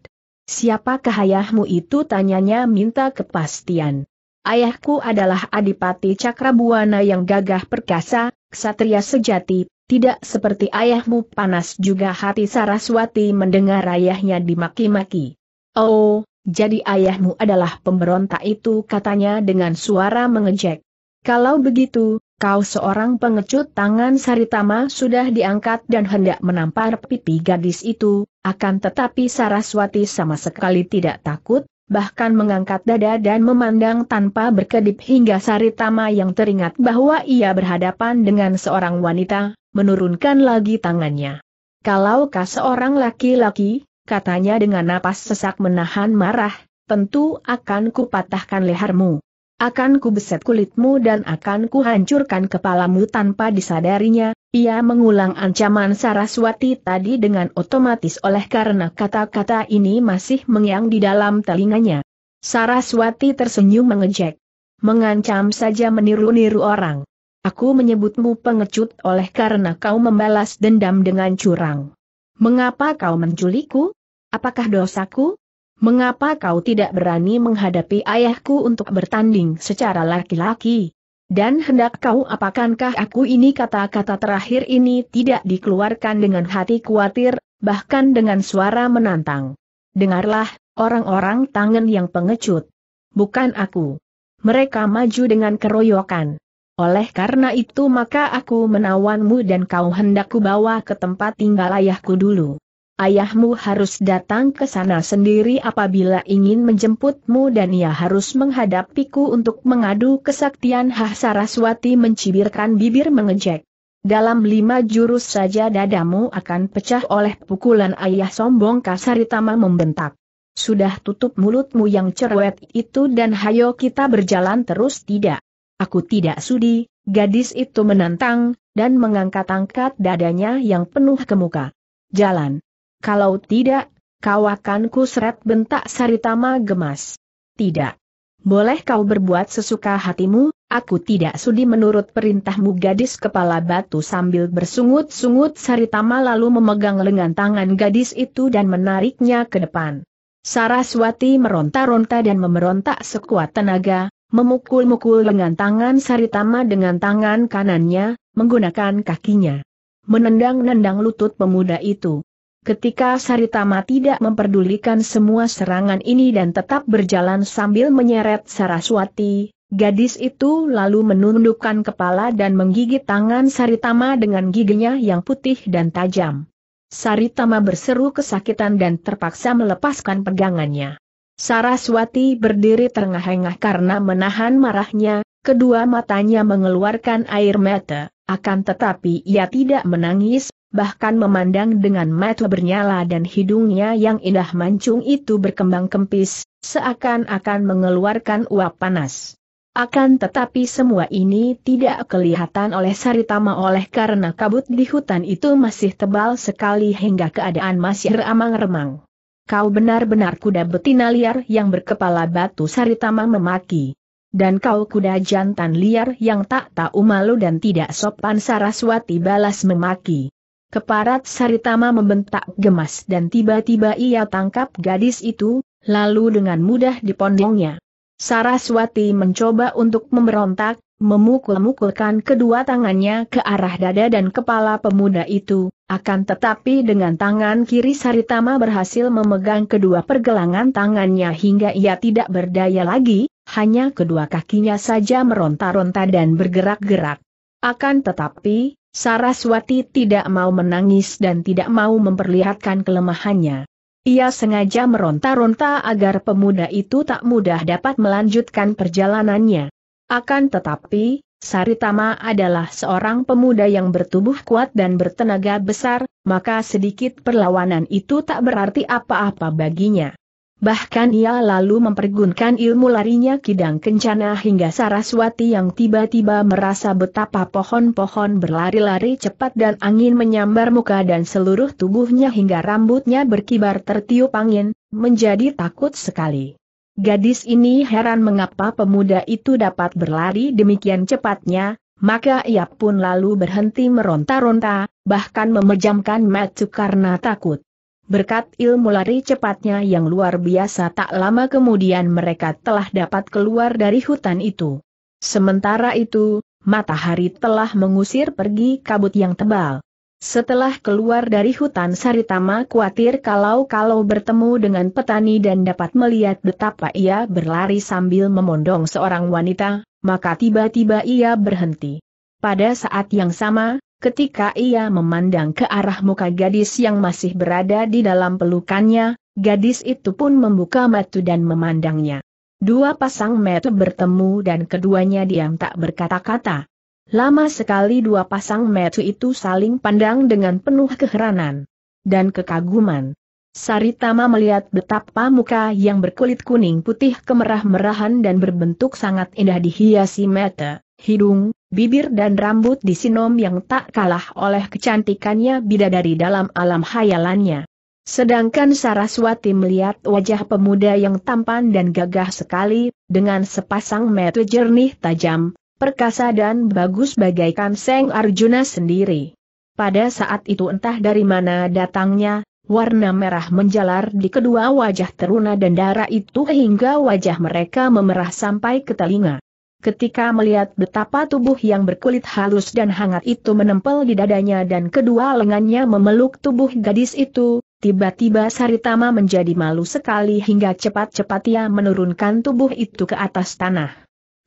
Siapakah ayahmu itu tanyanya minta kepastian. Ayahku adalah Adipati Cakrabuana yang gagah perkasa, ksatria sejati, tidak seperti ayahmu panas juga hati Saraswati mendengar ayahnya dimaki-maki. Oh, jadi ayahmu adalah pemberontak itu katanya dengan suara mengejek. Kalau begitu, kau seorang pengecut tangan Saritama sudah diangkat dan hendak menampar pipi gadis itu, akan tetapi Saraswati sama sekali tidak takut, bahkan mengangkat dada dan memandang tanpa berkedip hingga Saritama yang teringat bahwa ia berhadapan dengan seorang wanita, menurunkan lagi tangannya. Kalau kau seorang laki-laki, katanya dengan napas sesak menahan marah, tentu akan kupatahkan lehermu. Akan kubeset kulitmu dan akan kuhancurkan kepalamu tanpa disadarinya, ia mengulang ancaman Saraswati tadi dengan otomatis oleh karena kata-kata ini masih mengyang di dalam telinganya. Saraswati tersenyum mengejek. Mengancam saja meniru-niru orang. Aku menyebutmu pengecut oleh karena kau membalas dendam dengan curang. Mengapa kau menculikku? Apakah dosaku? Mengapa kau tidak berani menghadapi ayahku untuk bertanding secara laki-laki? Dan hendak kau apakankah aku ini kata-kata terakhir ini tidak dikeluarkan dengan hati khawatir, bahkan dengan suara menantang. Dengarlah, orang-orang tangan yang pengecut. Bukan aku. Mereka maju dengan keroyokan. Oleh karena itu maka aku menawanmu dan kau hendakku bawa ke tempat tinggal ayahku dulu. Ayahmu harus datang ke sana sendiri apabila ingin menjemputmu dan ia harus menghadapiku untuk mengadu kesaktian Hasaraswati mencibirkan bibir mengejek. Dalam lima jurus saja dadamu akan pecah oleh pukulan ayah sombong Kasaritama membentak. Sudah tutup mulutmu yang cerewet itu dan hayo kita berjalan terus tidak. Aku tidak sudi, gadis itu menantang, dan mengangkat-angkat dadanya yang penuh ke muka. Jalan. Kalau tidak, kau akan kusret bentak Saritama gemas. Tidak. Boleh kau berbuat sesuka hatimu, aku tidak sudi menurut perintahmu gadis kepala batu sambil bersungut-sungut Saritama lalu memegang lengan tangan gadis itu dan menariknya ke depan. Saraswati meronta-ronta dan memerontak sekuat tenaga, memukul-mukul lengan tangan Saritama dengan tangan kanannya, menggunakan kakinya. Menendang-nendang lutut pemuda itu. Ketika Saritama tidak memperdulikan semua serangan ini dan tetap berjalan sambil menyeret Saraswati, Gadis itu lalu menundukkan kepala dan menggigit tangan Saritama dengan giginya yang putih dan tajam. Saritama berseru kesakitan dan terpaksa melepaskan pegangannya. Saraswati berdiri terengah-engah karena menahan marahnya, kedua matanya mengeluarkan air mata, akan tetapi ia tidak menangis, bahkan memandang dengan mata bernyala dan hidungnya yang indah mancung itu berkembang kempis, seakan-akan mengeluarkan uap panas. Akan tetapi semua ini tidak kelihatan oleh Saritama oleh karena kabut di hutan itu masih tebal sekali hingga keadaan masih remang-remang. Kau benar-benar kuda betina liar yang berkepala batu Saritama memaki. Dan kau kuda jantan liar yang tak tahu malu dan tidak sopan Saraswati balas memaki. Keparat Saritama membentak gemas dan tiba-tiba ia tangkap gadis itu, lalu dengan mudah dipondongnya. Saraswati mencoba untuk memberontak, memukul-mukulkan kedua tangannya ke arah dada dan kepala pemuda itu, akan tetapi dengan tangan kiri Saritama berhasil memegang kedua pergelangan tangannya hingga ia tidak berdaya lagi, hanya kedua kakinya saja meronta-ronta dan bergerak-gerak. Akan tetapi, Saraswati tidak mau menangis dan tidak mau memperlihatkan kelemahannya. Ia sengaja meronta-ronta agar pemuda itu tak mudah dapat melanjutkan perjalanannya. Akan tetapi, Saritama adalah seorang pemuda yang bertubuh kuat dan bertenaga besar, maka sedikit perlawanan itu tak berarti apa-apa baginya. Bahkan ia lalu mempergunkan ilmu larinya Kidang Kencana hingga Saraswati yang tiba-tiba merasa betapa pohon-pohon berlari-lari cepat dan angin menyambar muka dan seluruh tubuhnya hingga rambutnya berkibar tertiup angin, menjadi takut sekali. Gadis ini heran mengapa pemuda itu dapat berlari demikian cepatnya, maka ia pun lalu berhenti meronta-ronta, bahkan memejamkan mata karena takut. Berkat ilmu lari cepatnya yang luar biasa tak lama kemudian mereka telah dapat keluar dari hutan itu. Sementara itu, matahari telah mengusir pergi kabut yang tebal. Setelah keluar dari hutan Saritama khawatir kalau-kalau bertemu dengan petani dan dapat melihat betapa ia berlari sambil memondong seorang wanita, maka tiba-tiba ia berhenti. Pada saat yang sama, ketika ia memandang ke arah muka gadis yang masih berada di dalam pelukannya, gadis itu pun membuka mata dan memandangnya. Dua pasang mata bertemu dan keduanya diam tak berkata-kata. Lama sekali dua pasang mata itu saling pandang dengan penuh keheranan dan kekaguman. Saritama melihat betapa muka yang berkulit kuning putih kemerah-merahan dan berbentuk sangat indah dihiasi mata, hidung, bibir dan rambut di sinom yang tak kalah oleh kecantikannya bidadari dalam alam hayalannya. Sedangkan Saraswati melihat wajah pemuda yang tampan dan gagah sekali, dengan sepasang mata jernih tajam, perkasa dan bagus bagaikan Seng Arjuna sendiri. Pada saat itu entah dari mana datangnya, warna merah menjalar di kedua wajah teruna dan darah itu hingga wajah mereka memerah sampai ke telinga. Ketika melihat betapa tubuh yang berkulit halus dan hangat itu menempel di dadanya dan kedua lengannya memeluk tubuh gadis itu, tiba-tiba Saritama menjadi malu sekali hingga cepat-cepat ia menurunkan tubuh itu ke atas tanah.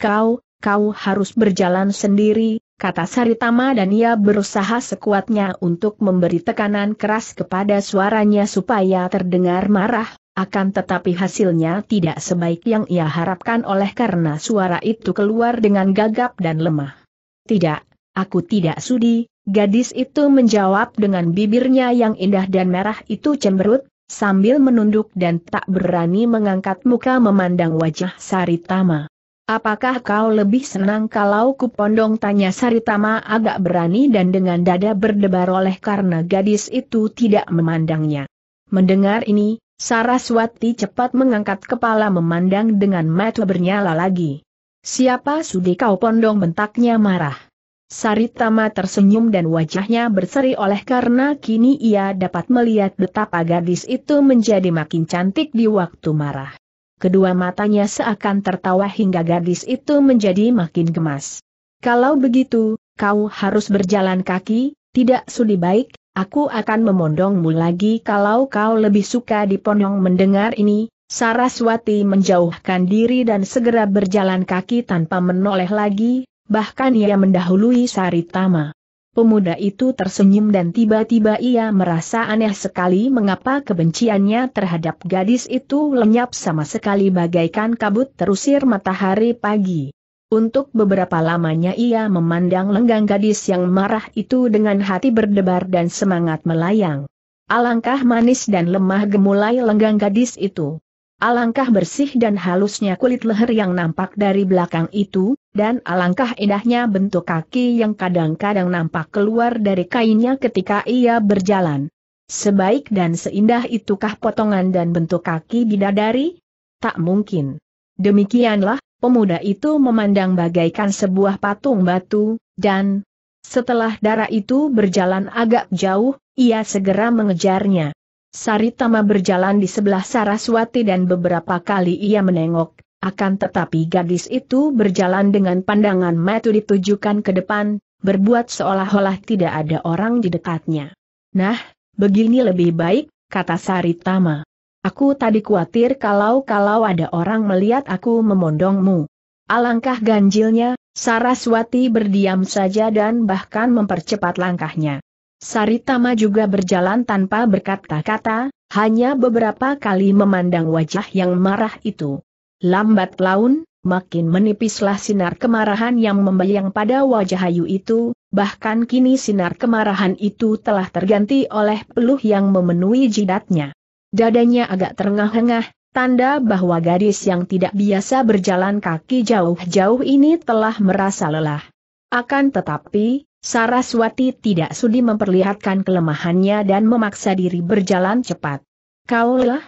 Kau, kau harus berjalan sendiri, kata Saritama dan ia berusaha sekuatnya untuk memberi tekanan keras kepada suaranya supaya terdengar marah, akan tetapi hasilnya tidak sebaik yang ia harapkan oleh karena suara itu keluar dengan gagap dan lemah. Tidak, aku tidak sudi, gadis itu menjawab dengan bibirnya yang indah dan merah itu cemberut, sambil menunduk dan tak berani mengangkat muka memandang wajah Saritama. Apakah kau lebih senang kalau kupondong tanya Saritama agak berani dan dengan dada berdebar oleh karena gadis itu tidak memandangnya. Mendengar ini, Saraswati cepat mengangkat kepala memandang dengan mata bernyala lagi. Siapa sudi kau pondong bentaknya marah. Saritama tersenyum dan wajahnya berseri oleh karena kini ia dapat melihat betapa gadis itu menjadi makin cantik di waktu marah kedua matanya seakan tertawa hingga gadis itu menjadi makin gemas. Kalau begitu, kau harus berjalan kaki, tidak sudi baik, aku akan memondongmu lagi kalau kau lebih suka diponong mendengar ini. Saraswati menjauhkan diri dan segera berjalan kaki tanpa menoleh lagi, bahkan ia mendahului Saritama. Pemuda itu tersenyum dan tiba-tiba ia merasa aneh sekali mengapa kebenciannya terhadap gadis itu lenyap sama sekali bagaikan kabut terusir matahari pagi. Untuk beberapa lamanya ia memandang lenggang gadis yang marah itu dengan hati berdebar dan semangat melayang. Alangkah manis dan lemah gemulai lenggang gadis itu. Alangkah bersih dan halusnya kulit leher yang nampak dari belakang itu, dan alangkah indahnya bentuk kaki yang kadang-kadang nampak keluar dari kainnya ketika ia berjalan. Sebaik dan seindah itukah potongan dan bentuk kaki bidadari? Tak mungkin. Demikianlah, pemuda itu memandang bagaikan sebuah patung batu, dan setelah darah itu berjalan agak jauh, ia segera mengejarnya. Saritama berjalan di sebelah Saraswati dan beberapa kali ia menengok, akan tetapi gadis itu berjalan dengan pandangan mata ditujukan ke depan, berbuat seolah-olah tidak ada orang di dekatnya. Nah, begini lebih baik, kata Saritama. Aku tadi khawatir kalau-kalau ada orang melihat aku memondongmu. Alangkah ganjilnya, Saraswati berdiam saja dan bahkan mempercepat langkahnya. Saritama juga berjalan tanpa berkata-kata, hanya beberapa kali memandang wajah yang marah itu. Lambat laun, makin menipislah sinar kemarahan yang membayang pada wajah Hayu itu, bahkan kini sinar kemarahan itu telah terganti oleh peluh yang memenuhi jidatnya. Dadanya agak terengah-engah, tanda bahwa gadis yang tidak biasa berjalan kaki jauh-jauh ini telah merasa lelah. Akan tetapi, Saraswati tidak sudi memperlihatkan kelemahannya dan memaksa diri berjalan cepat. Kaulah,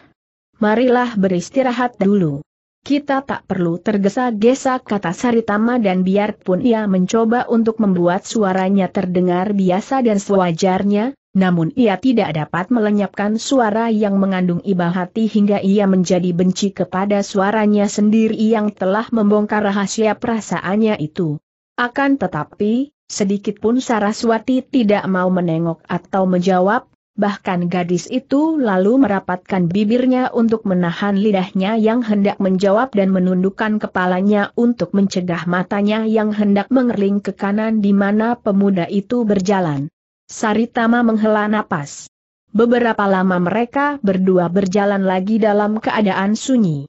marilah beristirahat dulu. Kita tak perlu tergesa-gesa kata Saritama dan biarpun ia mencoba untuk membuat suaranya terdengar biasa dan sewajarnya, namun ia tidak dapat melenyapkan suara yang mengandung iba hati hingga ia menjadi benci kepada suaranya sendiri yang telah membongkar rahasia perasaannya itu. Akan tetapi, Sedikitpun Saraswati tidak mau menengok atau menjawab, bahkan gadis itu lalu merapatkan bibirnya untuk menahan lidahnya yang hendak menjawab dan menundukkan kepalanya untuk mencegah matanya yang hendak mengerling ke kanan di mana pemuda itu berjalan. Saritama menghela napas. Beberapa lama mereka berdua berjalan lagi dalam keadaan sunyi.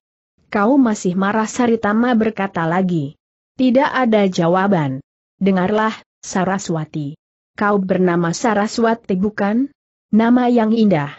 Kau masih marah Saritama berkata lagi. Tidak ada jawaban. Dengarlah, Saraswati. Kau bernama Saraswati bukan? Nama yang indah.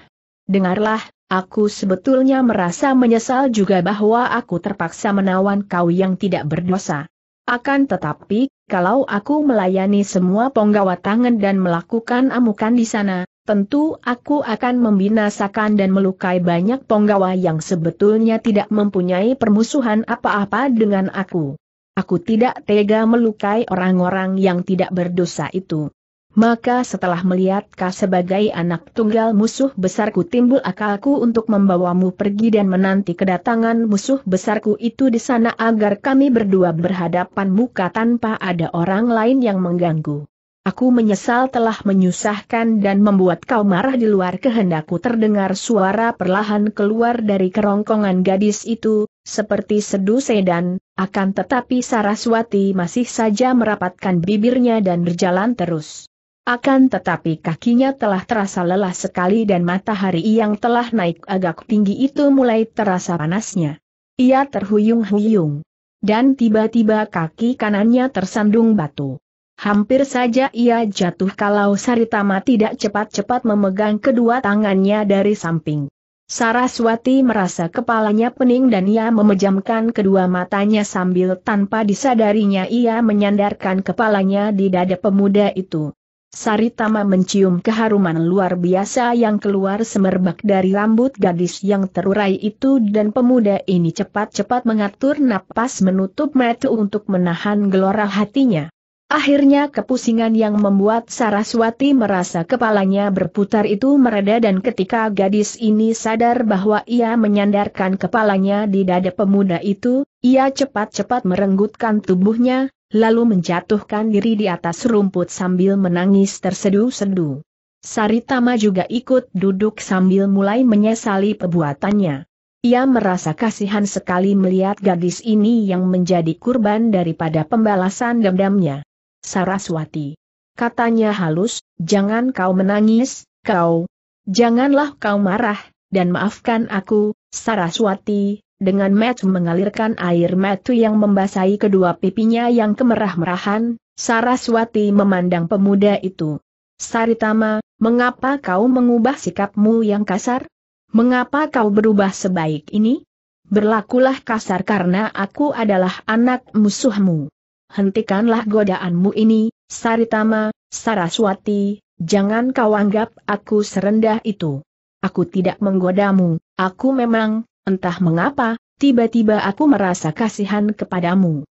Dengarlah, aku sebetulnya merasa menyesal juga bahwa aku terpaksa menawan kau yang tidak berdosa. Akan tetapi, kalau aku melayani semua penggawa tangan dan melakukan amukan di sana, tentu aku akan membinasakan dan melukai banyak penggawa yang sebetulnya tidak mempunyai permusuhan apa-apa dengan aku. Aku tidak tega melukai orang-orang yang tidak berdosa itu. Maka setelah melihat kau sebagai anak tunggal musuh besarku timbul akalku untuk membawamu pergi dan menanti kedatangan musuh besarku itu di sana agar kami berdua berhadapan muka tanpa ada orang lain yang mengganggu. Aku menyesal telah menyusahkan dan membuat kau marah di luar kehendakku terdengar suara perlahan keluar dari kerongkongan gadis itu, seperti sedu sedan, akan tetapi Saraswati masih saja merapatkan bibirnya dan berjalan terus. Akan tetapi kakinya telah terasa lelah sekali dan matahari yang telah naik agak tinggi itu mulai terasa panasnya. Ia terhuyung-huyung. Dan tiba-tiba kaki kanannya tersandung batu. Hampir saja ia jatuh kalau Saritama tidak cepat-cepat memegang kedua tangannya dari samping. Saraswati merasa kepalanya pening dan ia memejamkan kedua matanya sambil tanpa disadarinya ia menyandarkan kepalanya di dada pemuda itu. Saritama mencium keharuman luar biasa yang keluar semerbak dari rambut gadis yang terurai itu dan pemuda ini cepat-cepat mengatur napas menutup mata untuk menahan gelora hatinya. Akhirnya kepusingan yang membuat Saraswati merasa kepalanya berputar itu mereda dan ketika gadis ini sadar bahwa ia menyandarkan kepalanya di dada pemuda itu, ia cepat-cepat merenggutkan tubuhnya, lalu menjatuhkan diri di atas rumput sambil menangis tersedu-sedu. Saritama juga ikut duduk sambil mulai menyesali perbuatannya. Ia merasa kasihan sekali melihat gadis ini yang menjadi kurban daripada pembalasan dendamnya. Saraswati. Katanya halus, jangan kau menangis, kau. Janganlah kau marah, dan maafkan aku, Saraswati, dengan metu mengalirkan air metu yang membasahi kedua pipinya yang kemerah-merahan, Saraswati memandang pemuda itu. Saritama, mengapa kau mengubah sikapmu yang kasar? Mengapa kau berubah sebaik ini? Berlakulah kasar karena aku adalah anak musuhmu hentikanlah godaanmu ini, Saritama, Saraswati, jangan kau anggap aku serendah itu. Aku tidak menggodamu, aku memang, entah mengapa, tiba-tiba aku merasa kasihan kepadamu.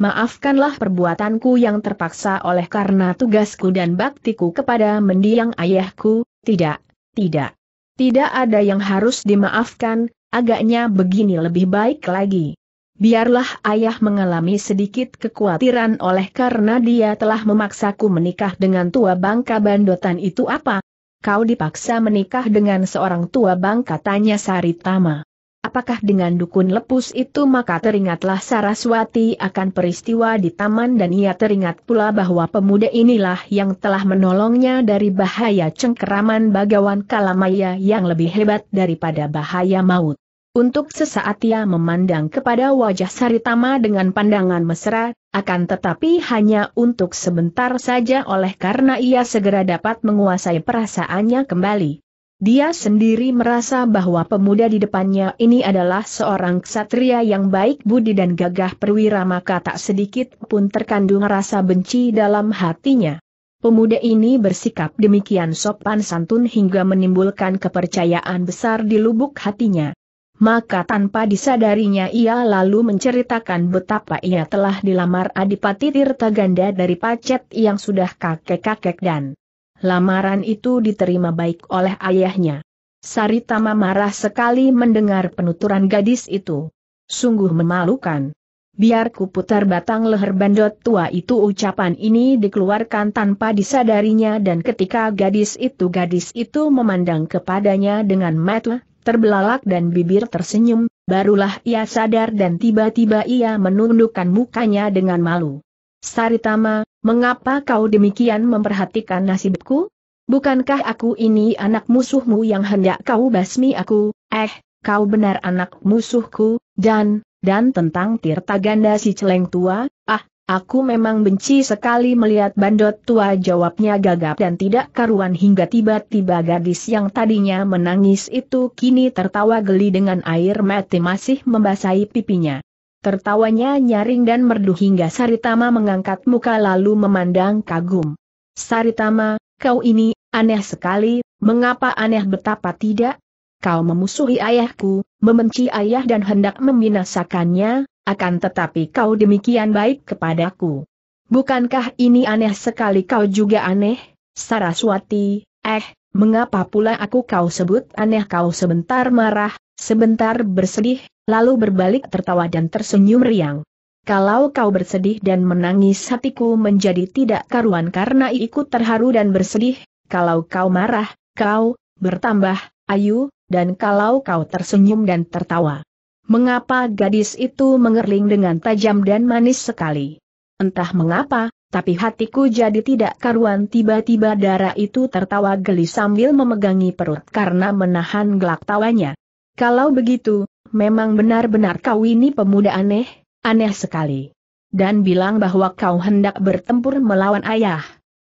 Maafkanlah perbuatanku yang terpaksa oleh karena tugasku dan baktiku kepada mendiang ayahku, tidak, tidak. Tidak ada yang harus dimaafkan, agaknya begini lebih baik lagi biarlah ayah mengalami sedikit kekhawatiran oleh karena dia telah memaksaku menikah dengan tua bangka bandotan itu apa? Kau dipaksa menikah dengan seorang tua bangka tanya Saritama. Apakah dengan dukun lepus itu maka teringatlah Saraswati akan peristiwa di taman dan ia teringat pula bahwa pemuda inilah yang telah menolongnya dari bahaya cengkeraman bagawan kalamaya yang lebih hebat daripada bahaya maut. Untuk sesaat ia memandang kepada wajah Saritama dengan pandangan mesra, akan tetapi hanya untuk sebentar saja oleh karena ia segera dapat menguasai perasaannya kembali. Dia sendiri merasa bahwa pemuda di depannya ini adalah seorang ksatria yang baik budi dan gagah perwira maka tak sedikit pun terkandung rasa benci dalam hatinya. Pemuda ini bersikap demikian sopan santun hingga menimbulkan kepercayaan besar di lubuk hatinya maka tanpa disadarinya ia lalu menceritakan betapa ia telah dilamar Adipati Tirta Tirtaganda dari Pacet yang sudah kakek-kakek dan lamaran itu diterima baik oleh ayahnya. Saritama marah sekali mendengar penuturan gadis itu. Sungguh memalukan. Biar putar batang leher bandot tua itu ucapan ini dikeluarkan tanpa disadarinya dan ketika gadis itu gadis itu memandang kepadanya dengan mata terbelalak dan bibir tersenyum, barulah ia sadar dan tiba-tiba ia menundukkan mukanya dengan malu. Saritama, mengapa kau demikian memperhatikan nasibku? Bukankah aku ini anak musuhmu yang hendak kau basmi aku, eh, kau benar anak musuhku, dan, dan tentang Tirta Ganda si celeng tua, ah, Aku memang benci sekali melihat bandot tua jawabnya gagap dan tidak karuan hingga tiba-tiba gadis yang tadinya menangis itu kini tertawa geli dengan air mati masih membasahi pipinya. Tertawanya nyaring dan merdu hingga Saritama mengangkat muka lalu memandang kagum. Saritama, kau ini, aneh sekali, mengapa aneh betapa tidak? Kau memusuhi ayahku, membenci ayah dan hendak membinasakannya, akan tetapi kau demikian baik kepadaku. Bukankah ini aneh sekali kau juga aneh, Saraswati, eh, mengapa pula aku kau sebut aneh kau sebentar marah, sebentar bersedih, lalu berbalik tertawa dan tersenyum riang. Kalau kau bersedih dan menangis hatiku menjadi tidak karuan karena ikut terharu dan bersedih, kalau kau marah, kau, bertambah, ayu, dan kalau kau tersenyum dan tertawa Mengapa gadis itu mengerling dengan tajam dan manis sekali? Entah mengapa, tapi hatiku jadi tidak karuan tiba-tiba darah itu tertawa geli sambil memegangi perut karena menahan gelak tawanya. Kalau begitu, memang benar-benar kau ini pemuda aneh, aneh sekali. Dan bilang bahwa kau hendak bertempur melawan ayah.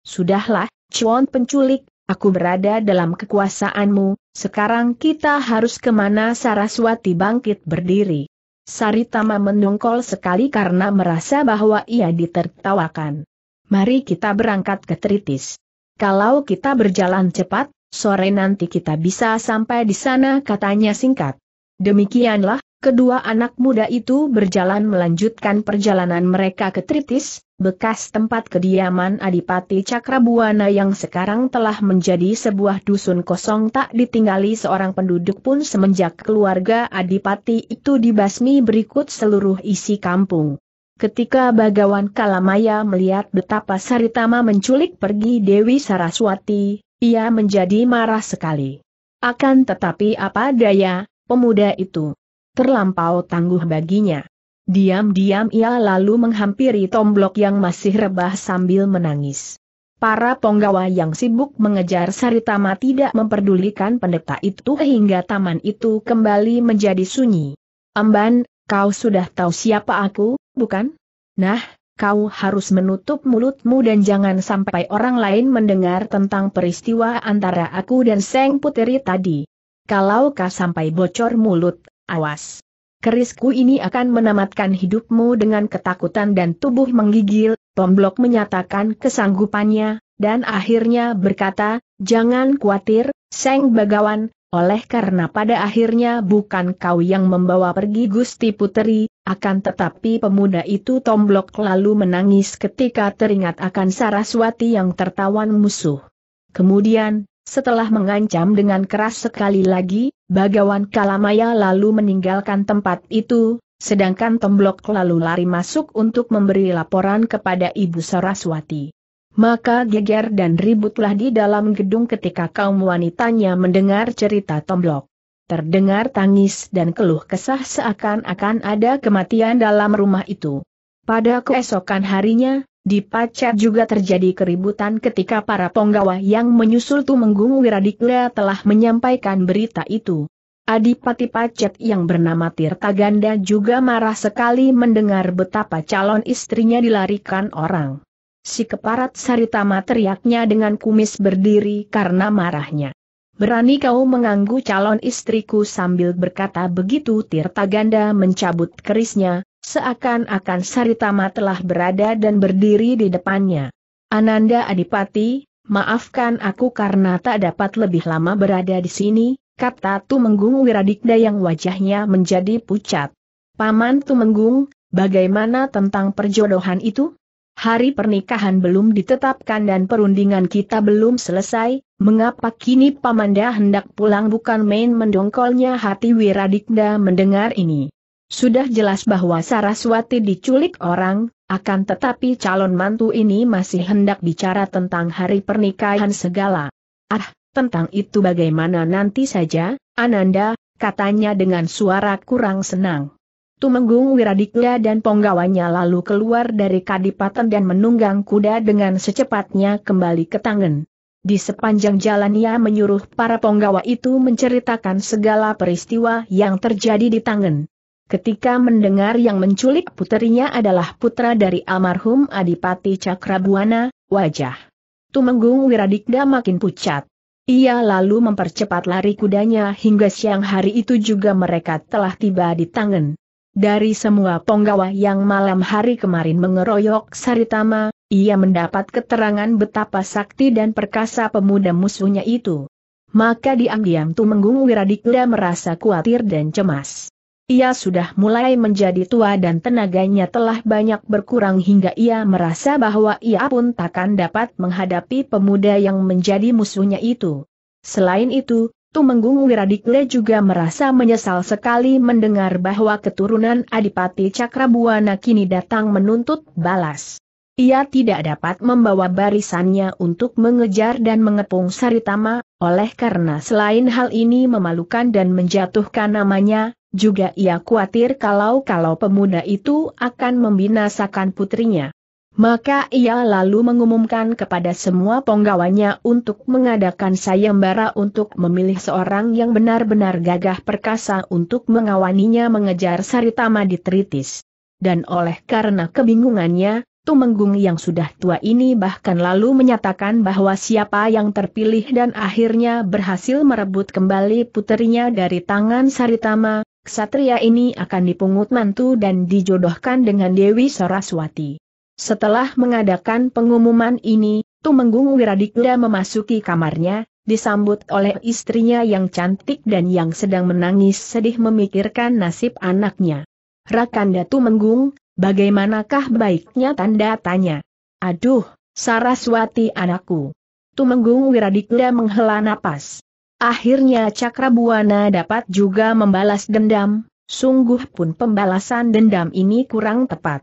Sudahlah, cuan penculik, Aku berada dalam kekuasaanmu, sekarang kita harus kemana Saraswati bangkit berdiri. Saritama mendongkol sekali karena merasa bahwa ia ditertawakan. Mari kita berangkat ke Tritis. Kalau kita berjalan cepat, sore nanti kita bisa sampai di sana katanya singkat. Demikianlah, kedua anak muda itu berjalan melanjutkan perjalanan mereka ke Tritis, bekas tempat kediaman Adipati Cakrabuana yang sekarang telah menjadi sebuah dusun kosong tak ditinggali seorang penduduk pun semenjak keluarga Adipati itu dibasmi berikut seluruh isi kampung. Ketika Bagawan Kalamaya melihat betapa Saritama menculik pergi Dewi Saraswati, ia menjadi marah sekali. Akan tetapi apa daya, pemuda itu terlampau tangguh baginya. Diam-diam ia lalu menghampiri tomblok yang masih rebah sambil menangis. Para penggawa yang sibuk mengejar Saritama tidak memperdulikan pendeta itu hingga taman itu kembali menjadi sunyi. Emban, kau sudah tahu siapa aku, bukan? Nah, kau harus menutup mulutmu dan jangan sampai orang lain mendengar tentang peristiwa antara aku dan Seng Puteri tadi. Kalau kau sampai bocor mulut, awas kerisku ini akan menamatkan hidupmu dengan ketakutan dan tubuh menggigil, Tomblok menyatakan kesanggupannya, dan akhirnya berkata, jangan khawatir, Seng Bagawan, oleh karena pada akhirnya bukan kau yang membawa pergi Gusti Puteri, akan tetapi pemuda itu tomblok lalu menangis ketika teringat akan Saraswati yang tertawan musuh. Kemudian, setelah mengancam dengan keras sekali lagi, Bagawan Kalamaya lalu meninggalkan tempat itu, sedangkan Temblok lalu lari masuk untuk memberi laporan kepada Ibu Saraswati. Maka geger dan ributlah di dalam gedung ketika kaum wanitanya mendengar cerita Temblok. Terdengar tangis dan keluh kesah seakan-akan ada kematian dalam rumah itu. Pada keesokan harinya, di Pacet juga terjadi keributan ketika para penggawa yang menyusul Tumenggung Wiradikula telah menyampaikan berita itu. Adipati Pacet yang bernama Tirtaganda juga marah sekali mendengar betapa calon istrinya dilarikan orang. Si keparat Saritama teriaknya dengan kumis berdiri karena marahnya. Berani kau mengganggu calon istriku sambil berkata begitu Tirtaganda mencabut kerisnya, Seakan-akan Saritama telah berada dan berdiri di depannya. Ananda Adipati, maafkan aku karena tak dapat lebih lama berada di sini, kata Tumenggung Wiradikda yang wajahnya menjadi pucat. Paman Tumenggung, bagaimana tentang perjodohan itu? Hari pernikahan belum ditetapkan dan perundingan kita belum selesai, mengapa kini Pamanda hendak pulang bukan main mendongkolnya hati Wiradikda mendengar ini. Sudah jelas bahwa Saraswati diculik orang, akan tetapi calon mantu ini masih hendak bicara tentang hari pernikahan segala. Ah, tentang itu bagaimana nanti saja, Ananda, katanya dengan suara kurang senang. Tumenggung Wiradikya dan penggawanya lalu keluar dari kadipaten dan menunggang kuda dengan secepatnya kembali ke tangan. Di sepanjang jalan ia menyuruh para penggawa itu menceritakan segala peristiwa yang terjadi di tangan. Ketika mendengar yang menculik putrinya adalah putra dari almarhum Adipati Cakrabuana, wajah Tumenggung Wiradikda makin pucat. Ia lalu mempercepat lari kudanya hingga siang hari itu juga mereka telah tiba di tangan. Dari semua penggawa yang malam hari kemarin mengeroyok Saritama, ia mendapat keterangan betapa sakti dan perkasa pemuda musuhnya itu. Maka diam-diam Tumenggung Wiradikda merasa khawatir dan cemas. Ia sudah mulai menjadi tua dan tenaganya telah banyak berkurang hingga ia merasa bahwa ia pun takkan dapat menghadapi pemuda yang menjadi musuhnya itu. Selain itu, Tumenggung Wiradikle juga merasa menyesal sekali mendengar bahwa keturunan Adipati Cakrabuana kini datang menuntut balas. Ia tidak dapat membawa barisannya untuk mengejar dan mengepung Saritama, oleh karena selain hal ini memalukan dan menjatuhkan namanya, juga ia khawatir kalau-kalau pemuda itu akan membinasakan putrinya. Maka ia lalu mengumumkan kepada semua penggawanya untuk mengadakan sayembara untuk memilih seorang yang benar-benar gagah perkasa untuk mengawaninya mengejar Saritama di Tritis. Dan oleh karena kebingungannya, Tumenggung yang sudah tua ini bahkan lalu menyatakan bahwa siapa yang terpilih dan akhirnya berhasil merebut kembali putrinya dari tangan Saritama, ksatria ini akan dipungut mantu dan dijodohkan dengan Dewi Saraswati. Setelah mengadakan pengumuman ini, Tumenggung Wiradikda memasuki kamarnya, disambut oleh istrinya yang cantik dan yang sedang menangis sedih memikirkan nasib anaknya. Rakanda Tumenggung, bagaimanakah baiknya tanda tanya? Aduh, Saraswati anakku. Tumenggung Wiradikda menghela napas. Akhirnya Cakrabuana dapat juga membalas dendam, sungguh pun pembalasan dendam ini kurang tepat.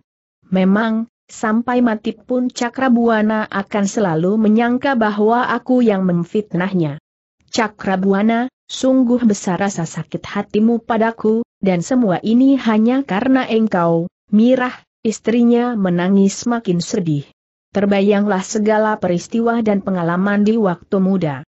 Memang, sampai mati pun Cakrabuana akan selalu menyangka bahwa aku yang memfitnahnya. Cakrabuana, sungguh besar rasa sakit hatimu padaku, dan semua ini hanya karena engkau, Mirah, istrinya menangis makin sedih. Terbayanglah segala peristiwa dan pengalaman di waktu muda.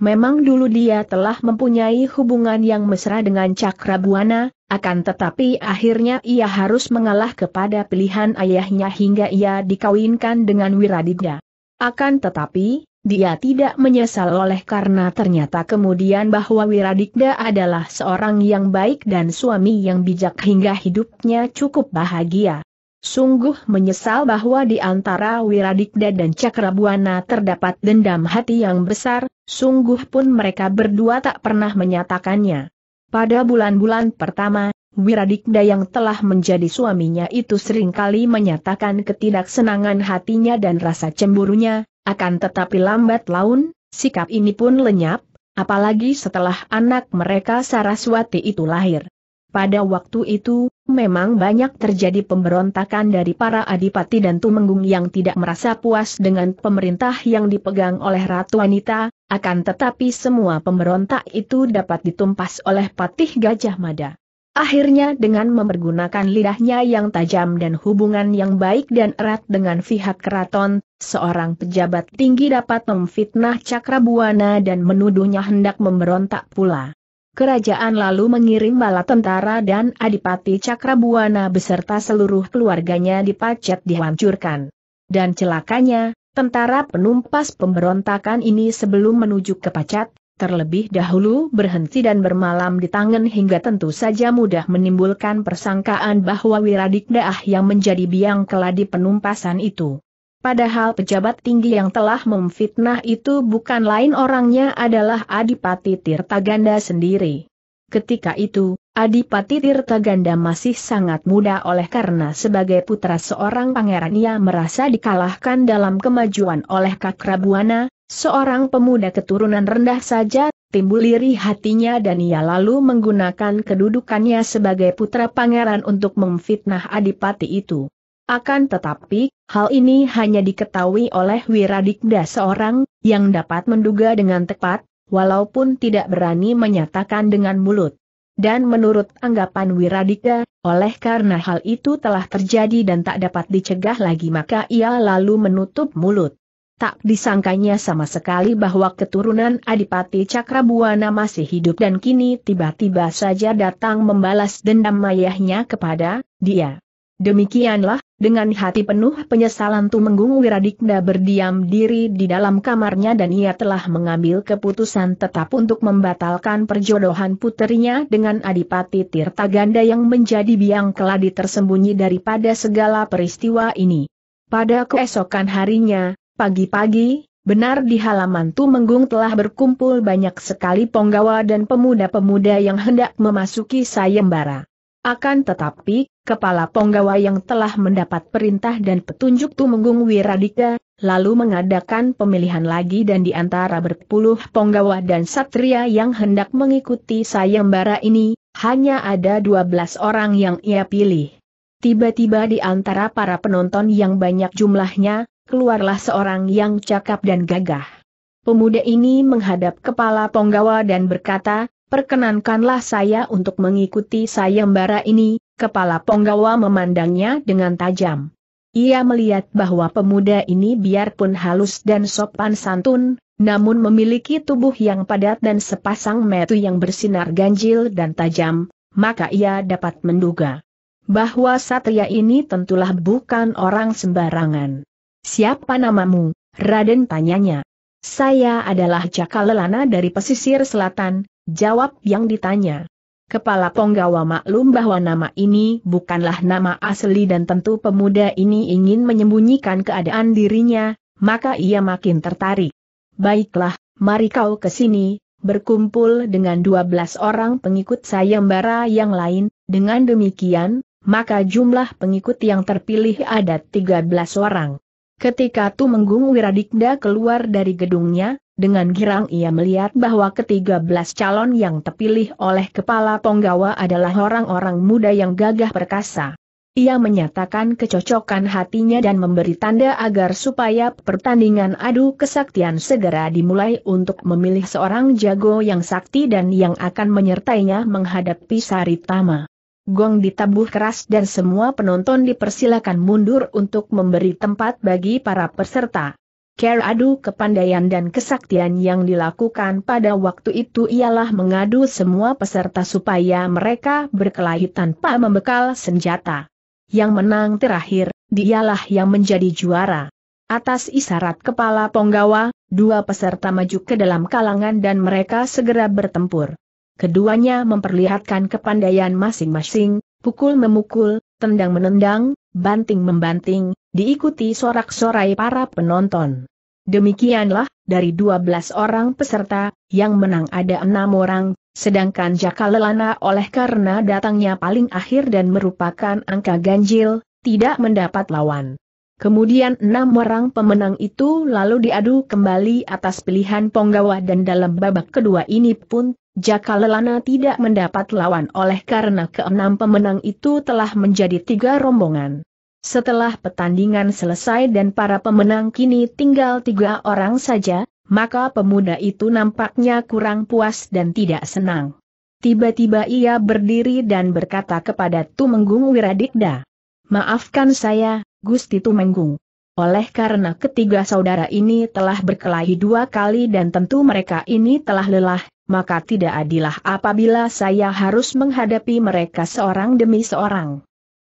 Memang dulu dia telah mempunyai hubungan yang mesra dengan Cakrabuana, akan tetapi akhirnya ia harus mengalah kepada pilihan ayahnya hingga ia dikawinkan dengan Wiradidya. Akan tetapi, dia tidak menyesal oleh karena ternyata kemudian bahwa Wiradikda adalah seorang yang baik dan suami yang bijak hingga hidupnya cukup bahagia. Sungguh menyesal bahwa di antara Wiradikda dan Cakrabuana terdapat dendam hati yang besar, sungguh pun mereka berdua tak pernah menyatakannya. Pada bulan-bulan pertama, Wiradikda yang telah menjadi suaminya itu seringkali menyatakan ketidaksenangan hatinya dan rasa cemburunya, akan tetapi lambat laun, sikap ini pun lenyap, apalagi setelah anak mereka Saraswati itu lahir. Pada waktu itu, memang banyak terjadi pemberontakan dari para adipati dan tumenggung yang tidak merasa puas dengan pemerintah yang dipegang oleh Ratu Wanita, akan tetapi semua pemberontak itu dapat ditumpas oleh Patih Gajah Mada. Akhirnya dengan mempergunakan lidahnya yang tajam dan hubungan yang baik dan erat dengan pihak keraton, seorang pejabat tinggi dapat memfitnah Cakrabuana dan menuduhnya hendak memberontak pula kerajaan lalu mengirim bala tentara dan Adipati Cakrabuana beserta seluruh keluarganya dipacet dihancurkan. Dan celakanya, tentara penumpas pemberontakan ini sebelum menuju ke Pacat, terlebih dahulu berhenti dan bermalam di tangan hingga tentu saja mudah menimbulkan persangkaan bahwa Wiradikdaah yang menjadi biang keladi penumpasan itu. Padahal pejabat tinggi yang telah memfitnah itu bukan lain orangnya adalah Adipati Tirtaganda sendiri. Ketika itu, Adipati Tirtaganda masih sangat muda oleh karena sebagai putra seorang pangeran ia merasa dikalahkan dalam kemajuan oleh Kakrabuana, seorang pemuda keturunan rendah saja, timbul iri hatinya dan ia lalu menggunakan kedudukannya sebagai putra pangeran untuk memfitnah Adipati itu. Akan tetapi, hal ini hanya diketahui oleh Wiradikda seorang, yang dapat menduga dengan tepat, walaupun tidak berani menyatakan dengan mulut. Dan menurut anggapan Wiradika, oleh karena hal itu telah terjadi dan tak dapat dicegah lagi maka ia lalu menutup mulut. Tak disangkanya sama sekali bahwa keturunan Adipati Cakrabuana masih hidup dan kini tiba-tiba saja datang membalas dendam mayahnya kepada dia. Demikianlah dengan hati penuh penyesalan Tumenggung Wiradikda berdiam diri di dalam kamarnya dan ia telah mengambil keputusan tetap untuk membatalkan perjodohan putrinya dengan Adipati Tirtaganda yang menjadi biang keladi tersembunyi daripada segala peristiwa ini. Pada keesokan harinya, pagi-pagi, benar di halaman Tumenggung telah berkumpul banyak sekali penggawa dan pemuda-pemuda yang hendak memasuki sayembara. Akan tetapi, kepala penggawa yang telah mendapat perintah dan petunjuk Tumenggung Wiradika, lalu mengadakan pemilihan lagi dan di antara berpuluh penggawa dan satria yang hendak mengikuti sayembara ini, hanya ada 12 orang yang ia pilih. Tiba-tiba di antara para penonton yang banyak jumlahnya, keluarlah seorang yang cakap dan gagah. Pemuda ini menghadap kepala penggawa dan berkata, Perkenankanlah saya untuk mengikuti sayembara ini, Kepala Ponggawa memandangnya dengan tajam. Ia melihat bahwa pemuda ini biarpun halus dan sopan santun, namun memiliki tubuh yang padat dan sepasang metu yang bersinar ganjil dan tajam, maka ia dapat menduga bahwa satria ini tentulah bukan orang sembarangan. Siapa namamu? Raden tanyanya. Saya adalah Jaka Lelana dari pesisir selatan, jawab yang ditanya. Kepala penggawa maklum bahwa nama ini bukanlah nama asli dan tentu pemuda ini ingin menyembunyikan keadaan dirinya, maka ia makin tertarik. Baiklah, mari kau ke sini, berkumpul dengan 12 orang pengikut sayembara yang lain, dengan demikian, maka jumlah pengikut yang terpilih ada 13 orang. Ketika Tumenggung Wiradikda keluar dari gedungnya, dengan girang ia melihat bahwa ketiga belas calon yang terpilih oleh kepala Ponggawa adalah orang-orang muda yang gagah perkasa. Ia menyatakan kecocokan hatinya dan memberi tanda agar supaya pertandingan adu kesaktian segera dimulai untuk memilih seorang jago yang sakti dan yang akan menyertainya menghadapi Saritama. Gong ditabuh keras dan semua penonton dipersilakan mundur untuk memberi tempat bagi para peserta care adu kepandaian dan kesaktian yang dilakukan pada waktu itu ialah mengadu semua peserta supaya mereka berkelahi tanpa membekal senjata. Yang menang terakhir, dialah yang menjadi juara. Atas isyarat kepala ponggawa, dua peserta maju ke dalam kalangan dan mereka segera bertempur. Keduanya memperlihatkan kepandaian masing-masing, pukul memukul, tendang menendang, banting membanting, diikuti sorak-sorai para penonton. Demikianlah, dari 12 orang peserta, yang menang ada enam orang, sedangkan Jaka Lelana oleh karena datangnya paling akhir dan merupakan angka ganjil, tidak mendapat lawan. Kemudian enam orang pemenang itu lalu diadu kembali atas pilihan Ponggawa dan dalam babak kedua ini pun, Jaka Lelana tidak mendapat lawan oleh karena keenam pemenang itu telah menjadi tiga rombongan. Setelah pertandingan selesai dan para pemenang kini tinggal tiga orang saja, maka pemuda itu nampaknya kurang puas dan tidak senang. Tiba-tiba ia berdiri dan berkata kepada Tumenggung Wiradikda, Maafkan saya, Gusti Tumenggung. Oleh karena ketiga saudara ini telah berkelahi dua kali dan tentu mereka ini telah lelah, maka tidak adilah apabila saya harus menghadapi mereka seorang demi seorang.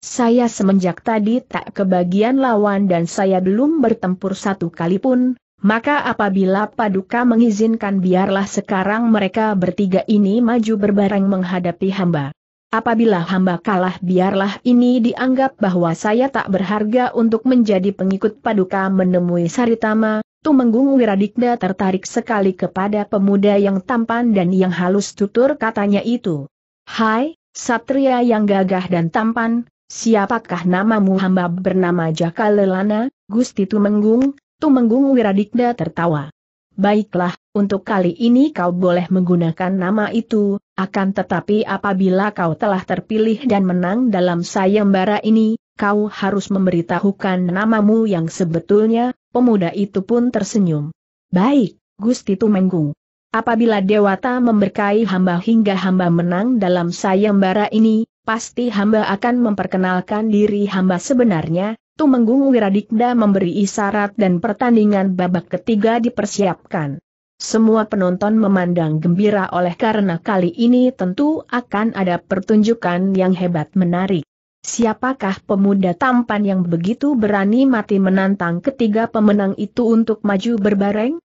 Saya semenjak tadi tak kebagian lawan dan saya belum bertempur satu kali pun, maka apabila Paduka mengizinkan biarlah sekarang mereka bertiga ini maju berbareng menghadapi hamba. Apabila hamba kalah biarlah ini dianggap bahwa saya tak berharga untuk menjadi pengikut Paduka menemui Saritama, Tumenggung Wiradikda tertarik sekali kepada pemuda yang tampan dan yang halus tutur katanya itu. Hai, Satria yang gagah dan tampan, Siapakah namamu hamba bernama Jaka Lelana, Gusti Tumenggung? Tumenggung Wiradikda tertawa. Baiklah, untuk kali ini kau boleh menggunakan nama itu, akan tetapi apabila kau telah terpilih dan menang dalam sayembara ini, kau harus memberitahukan namamu yang sebetulnya, pemuda itu pun tersenyum. Baik, Gusti Tumenggung. Apabila Dewata memberkahi hamba hingga hamba menang dalam sayembara ini, pasti hamba akan memperkenalkan diri hamba sebenarnya, Tumenggung Wiradikda memberi isyarat dan pertandingan babak ketiga dipersiapkan. Semua penonton memandang gembira oleh karena kali ini tentu akan ada pertunjukan yang hebat menarik. Siapakah pemuda tampan yang begitu berani mati menantang ketiga pemenang itu untuk maju berbareng?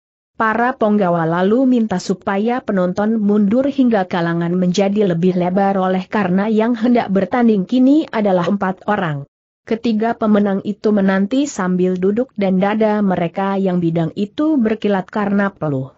Para penggawa lalu minta supaya penonton mundur hingga kalangan menjadi lebih lebar oleh karena yang hendak bertanding kini adalah empat orang. Ketiga pemenang itu menanti sambil duduk dan dada mereka yang bidang itu berkilat karena peluh.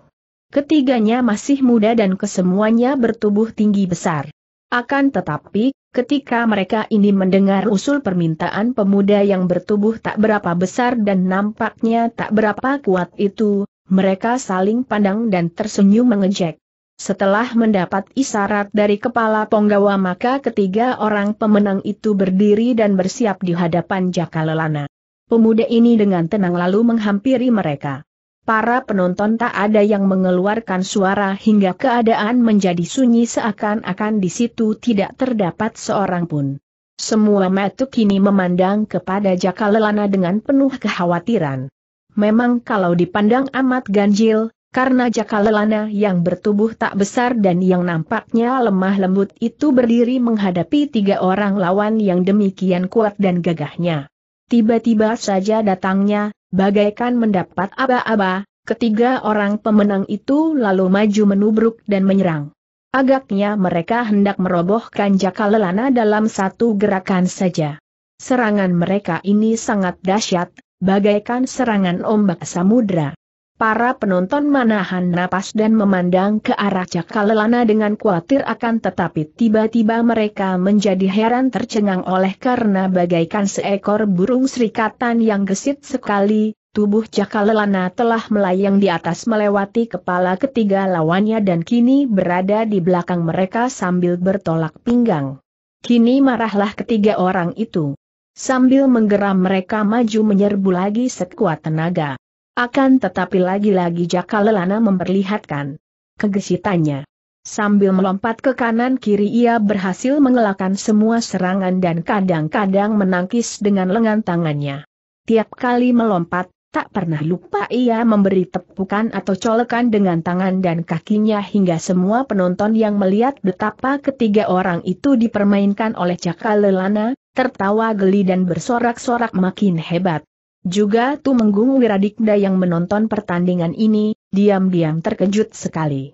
Ketiganya masih muda dan kesemuanya bertubuh tinggi besar. Akan tetapi, ketika mereka ini mendengar usul permintaan pemuda yang bertubuh tak berapa besar dan nampaknya tak berapa kuat itu, mereka saling pandang dan tersenyum mengejek. Setelah mendapat isyarat dari kepala ponggawa maka ketiga orang pemenang itu berdiri dan bersiap di hadapan Jaka Lelana. Pemuda ini dengan tenang lalu menghampiri mereka. Para penonton tak ada yang mengeluarkan suara hingga keadaan menjadi sunyi seakan-akan di situ tidak terdapat seorang pun. Semua metu kini memandang kepada Jaka Lelana dengan penuh kekhawatiran. Memang kalau dipandang amat ganjil, karena Jaka Lelana yang bertubuh tak besar dan yang nampaknya lemah lembut itu berdiri menghadapi tiga orang lawan yang demikian kuat dan gagahnya. Tiba-tiba saja datangnya, bagaikan mendapat aba-aba, ketiga orang pemenang itu lalu maju menubruk dan menyerang. Agaknya mereka hendak merobohkan Jaka Lelana dalam satu gerakan saja. Serangan mereka ini sangat dahsyat, bagaikan serangan ombak samudra. Para penonton menahan napas dan memandang ke arah Cakalelana dengan khawatir akan tetapi tiba-tiba mereka menjadi heran tercengang oleh karena bagaikan seekor burung serikatan yang gesit sekali, tubuh Cakalelana telah melayang di atas melewati kepala ketiga lawannya dan kini berada di belakang mereka sambil bertolak pinggang. Kini marahlah ketiga orang itu. Sambil menggeram mereka maju menyerbu lagi sekuat tenaga. Akan tetapi lagi-lagi Jaka Lelana memperlihatkan kegesitannya. Sambil melompat ke kanan kiri ia berhasil mengelakkan semua serangan dan kadang-kadang menangkis dengan lengan tangannya. Tiap kali melompat, tak pernah lupa ia memberi tepukan atau colekan dengan tangan dan kakinya hingga semua penonton yang melihat betapa ketiga orang itu dipermainkan oleh Jaka Lelana, tertawa geli dan bersorak-sorak makin hebat. Juga Tumenggung Wiradikda yang menonton pertandingan ini, diam-diam terkejut sekali.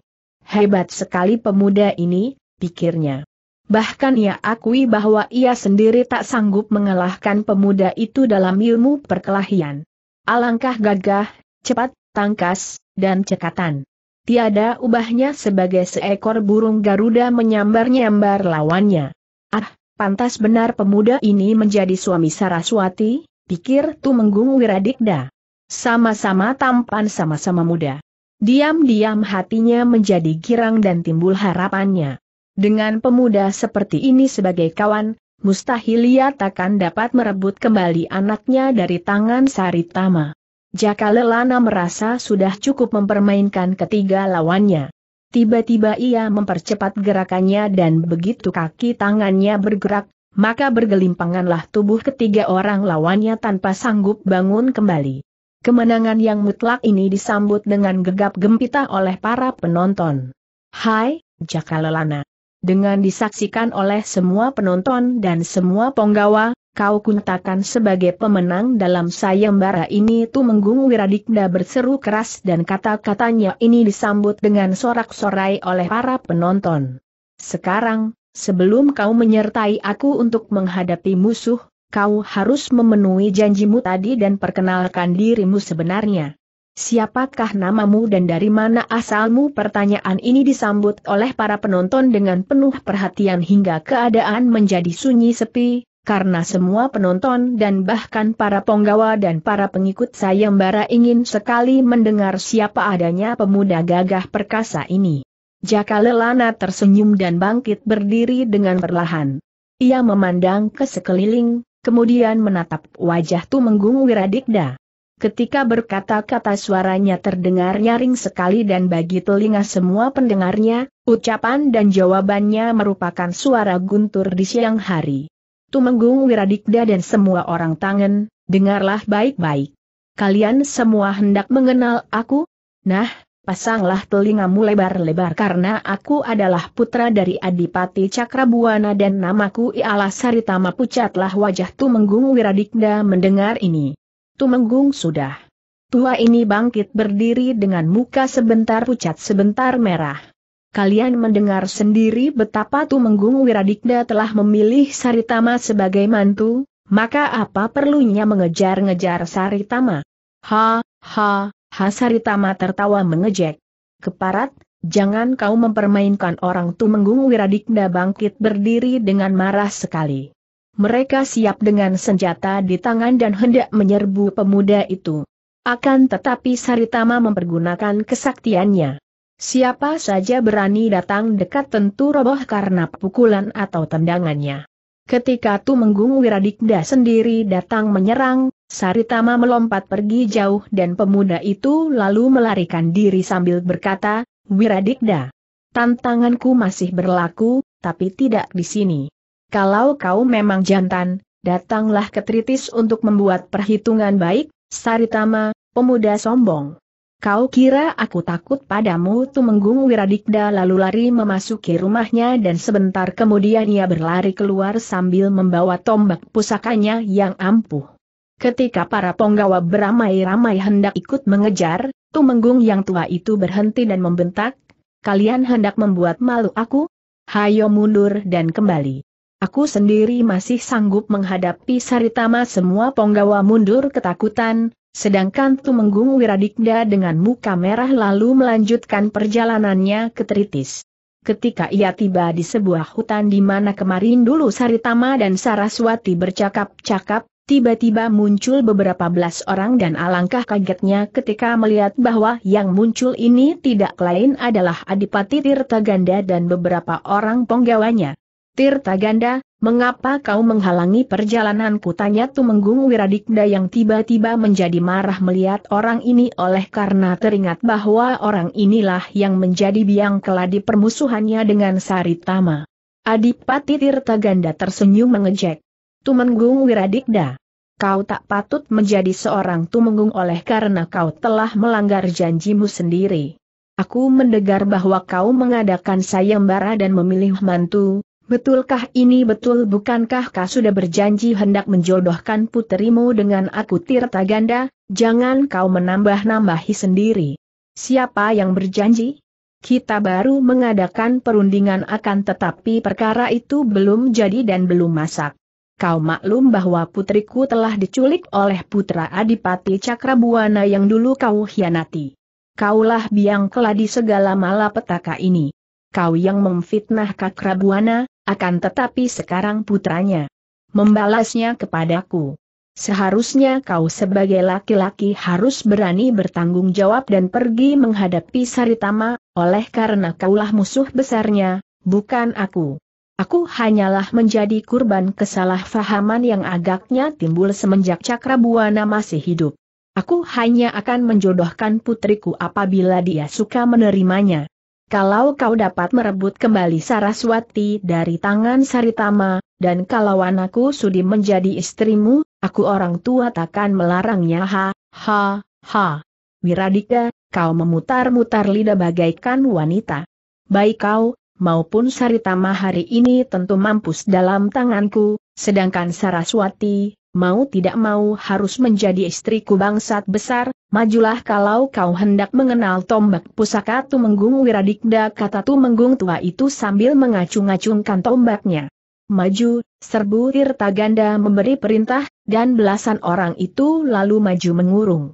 Hebat sekali pemuda ini, pikirnya. Bahkan ia akui bahwa ia sendiri tak sanggup mengalahkan pemuda itu dalam ilmu perkelahian. Alangkah gagah, cepat, tangkas, dan cekatan. Tiada ubahnya sebagai seekor burung Garuda menyambar-nyambar lawannya. Ah, Pantas benar pemuda ini menjadi suami Saraswati, pikir Tumenggung Wiradikda. Sama-sama tampan sama-sama muda. Diam-diam hatinya menjadi girang dan timbul harapannya. Dengan pemuda seperti ini sebagai kawan, mustahil ia takkan dapat merebut kembali anaknya dari tangan Saritama. Jaka Lelana merasa sudah cukup mempermainkan ketiga lawannya. Tiba-tiba ia mempercepat gerakannya dan begitu kaki tangannya bergerak, maka bergelimpanganlah tubuh ketiga orang lawannya tanpa sanggup bangun kembali. Kemenangan yang mutlak ini disambut dengan gegap gempita oleh para penonton. Hai, Jaka Dengan disaksikan oleh semua penonton dan semua penggawa, kau kunyatakan sebagai pemenang dalam sayembara ini Tu menggung Wiradikda berseru keras dan kata-katanya ini disambut dengan sorak-sorai oleh para penonton. Sekarang, sebelum kau menyertai aku untuk menghadapi musuh, kau harus memenuhi janjimu tadi dan perkenalkan dirimu sebenarnya. Siapakah namamu dan dari mana asalmu? Pertanyaan ini disambut oleh para penonton dengan penuh perhatian hingga keadaan menjadi sunyi sepi, karena semua penonton dan bahkan para penggawa dan para pengikut sayembara ingin sekali mendengar siapa adanya pemuda gagah perkasa ini. Jaka Lelana tersenyum dan bangkit berdiri dengan perlahan. Ia memandang ke sekeliling, kemudian menatap wajah Tumenggung Wiradikda. Ketika berkata-kata suaranya terdengar nyaring sekali dan bagi telinga semua pendengarnya, ucapan dan jawabannya merupakan suara guntur di siang hari. Tumenggung Wiradikda dan semua orang tangan, dengarlah baik-baik. Kalian semua hendak mengenal aku? Nah, pasanglah telingamu lebar-lebar karena aku adalah putra dari Adipati Cakrabuana dan namaku ialah Saritama Pucatlah wajah Tumenggung Wiradikda mendengar ini. Tumenggung sudah. Tua ini bangkit berdiri dengan muka sebentar pucat sebentar merah. Kalian mendengar sendiri betapa Tumenggung Wiradikda telah memilih Saritama sebagai mantu, maka apa perlunya mengejar-ngejar Saritama? Ha, ha, ha Saritama tertawa mengejek. Keparat, jangan kau mempermainkan orang Tumenggung Wiradikda bangkit berdiri dengan marah sekali. Mereka siap dengan senjata di tangan dan hendak menyerbu pemuda itu. Akan tetapi Saritama mempergunakan kesaktiannya. Siapa saja berani datang dekat tentu roboh karena pukulan atau tendangannya. Ketika Tu Tumenggung Wiradikda sendiri datang menyerang, Saritama melompat pergi jauh dan pemuda itu lalu melarikan diri sambil berkata, Wiradikda, tantanganku masih berlaku, tapi tidak di sini. Kalau kau memang jantan, datanglah ke Tritis untuk membuat perhitungan baik, Saritama, pemuda sombong. Kau kira aku takut padamu Tumenggung Wiradikda lalu lari memasuki rumahnya dan sebentar kemudian ia berlari keluar sambil membawa tombak pusakanya yang ampuh. Ketika para penggawa beramai-ramai hendak ikut mengejar, Tumenggung yang tua itu berhenti dan membentak, Kalian hendak membuat malu aku? Hayo mundur dan kembali. Aku sendiri masih sanggup menghadapi Saritama semua penggawa mundur ketakutan, Sedangkan Tumenggung Wiradikda dengan muka merah lalu melanjutkan perjalanannya ke Tritis. Ketika ia tiba di sebuah hutan di mana kemarin dulu Saritama dan Saraswati bercakap-cakap, tiba-tiba muncul beberapa belas orang dan alangkah kagetnya ketika melihat bahwa yang muncul ini tidak lain adalah Adipati Tirta Ganda dan beberapa orang penggawanya. Tirtaganda, mengapa kau menghalangi perjalananku? Tanya Tumenggung Wiradikda yang tiba-tiba menjadi marah melihat orang ini oleh karena teringat bahwa orang inilah yang menjadi biang keladi permusuhannya dengan Saritama. Adipati Tirtaganda tersenyum mengejek. Tumenggung Wiradikda. Kau tak patut menjadi seorang tumenggung oleh karena kau telah melanggar janjimu sendiri. Aku mendengar bahwa kau mengadakan sayembara dan memilih mantu, Betulkah ini betul bukankah kau sudah berjanji hendak menjodohkan puterimu dengan aku Tirta Ganda, jangan kau menambah-nambahi sendiri. Siapa yang berjanji? Kita baru mengadakan perundingan akan tetapi perkara itu belum jadi dan belum masak. Kau maklum bahwa putriku telah diculik oleh putra Adipati Cakrabuana yang dulu kau hianati. Kaulah biang keladi segala malapetaka ini kau yang memfitnah Kakrabuana, akan tetapi sekarang putranya membalasnya kepadaku. Seharusnya kau sebagai laki-laki harus berani bertanggung jawab dan pergi menghadapi Saritama, oleh karena kaulah musuh besarnya, bukan aku. Aku hanyalah menjadi kurban kesalahpahaman yang agaknya timbul semenjak Cakrabuana masih hidup. Aku hanya akan menjodohkan putriku apabila dia suka menerimanya. Kalau kau dapat merebut kembali Saraswati dari tangan Saritama, dan kalau anakku sudi menjadi istrimu, aku orang tua takkan melarangnya ha, ha, ha. Wiradika, kau memutar-mutar lidah bagaikan wanita. Baik kau, maupun Saritama hari ini tentu mampus dalam tanganku, sedangkan Saraswati, mau tidak mau harus menjadi istriku bangsat besar, majulah kalau kau hendak mengenal tombak pusaka Tumenggung Wiradikda kata Tumenggung tua itu sambil mengacung-acungkan tombaknya. Maju, serbu Tirta Ganda memberi perintah, dan belasan orang itu lalu maju mengurung.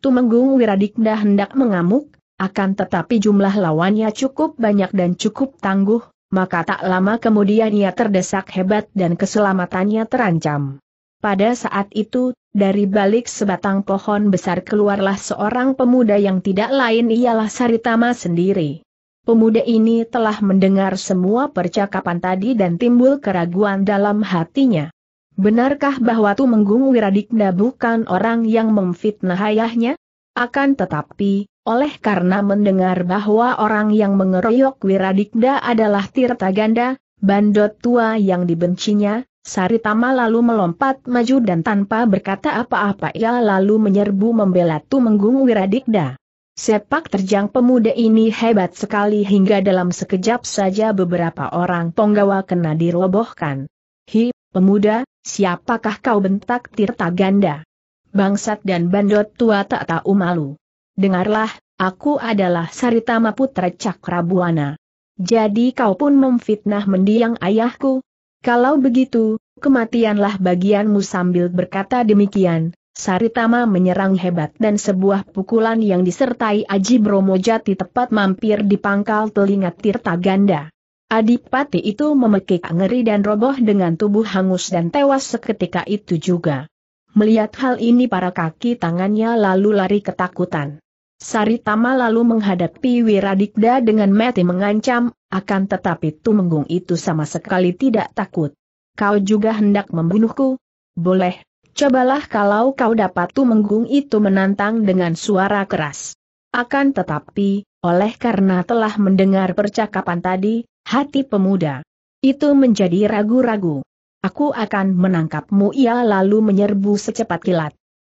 Tumenggung Wiradikda hendak mengamuk, akan tetapi jumlah lawannya cukup banyak dan cukup tangguh, maka tak lama kemudian ia terdesak hebat dan keselamatannya terancam. Pada saat itu, dari balik sebatang pohon besar keluarlah seorang pemuda yang tidak lain ialah Saritama sendiri. Pemuda ini telah mendengar semua percakapan tadi dan timbul keraguan dalam hatinya. Benarkah bahwa menggung Wiradikna bukan orang yang memfitnah ayahnya? Akan tetapi, oleh karena mendengar bahwa orang yang mengeroyok Wiradikda adalah Tirta Ganda, bandot tua yang dibencinya, Saritama lalu melompat maju dan tanpa berkata apa-apa ia lalu menyerbu membela Tumenggung Wiradikda. Sepak terjang pemuda ini hebat sekali hingga dalam sekejap saja beberapa orang penggawa kena dirobohkan. Hi, pemuda, siapakah kau bentak Tirta Ganda? Bangsat dan bandot tua tak tahu malu. Dengarlah, aku adalah Saritama Putra Cakrabuana. Jadi kau pun memfitnah mendiang ayahku, kalau begitu, kematianlah bagianmu sambil berkata demikian. Saritama menyerang hebat dan sebuah pukulan yang disertai Aji Bromo Jati tepat mampir di pangkal telinga Tirta Ganda. Adipati itu memekik ngeri dan roboh dengan tubuh hangus dan tewas seketika itu juga. Melihat hal ini para kaki tangannya lalu lari ketakutan. Saritama lalu menghadapi Wiradikda dengan mati mengancam, akan tetapi Tumenggung itu sama sekali tidak takut. Kau juga hendak membunuhku? Boleh, cobalah kalau kau dapat Tumenggung itu menantang dengan suara keras. Akan tetapi, oleh karena telah mendengar percakapan tadi, hati pemuda itu menjadi ragu-ragu. Aku akan menangkapmu ia lalu menyerbu secepat kilat.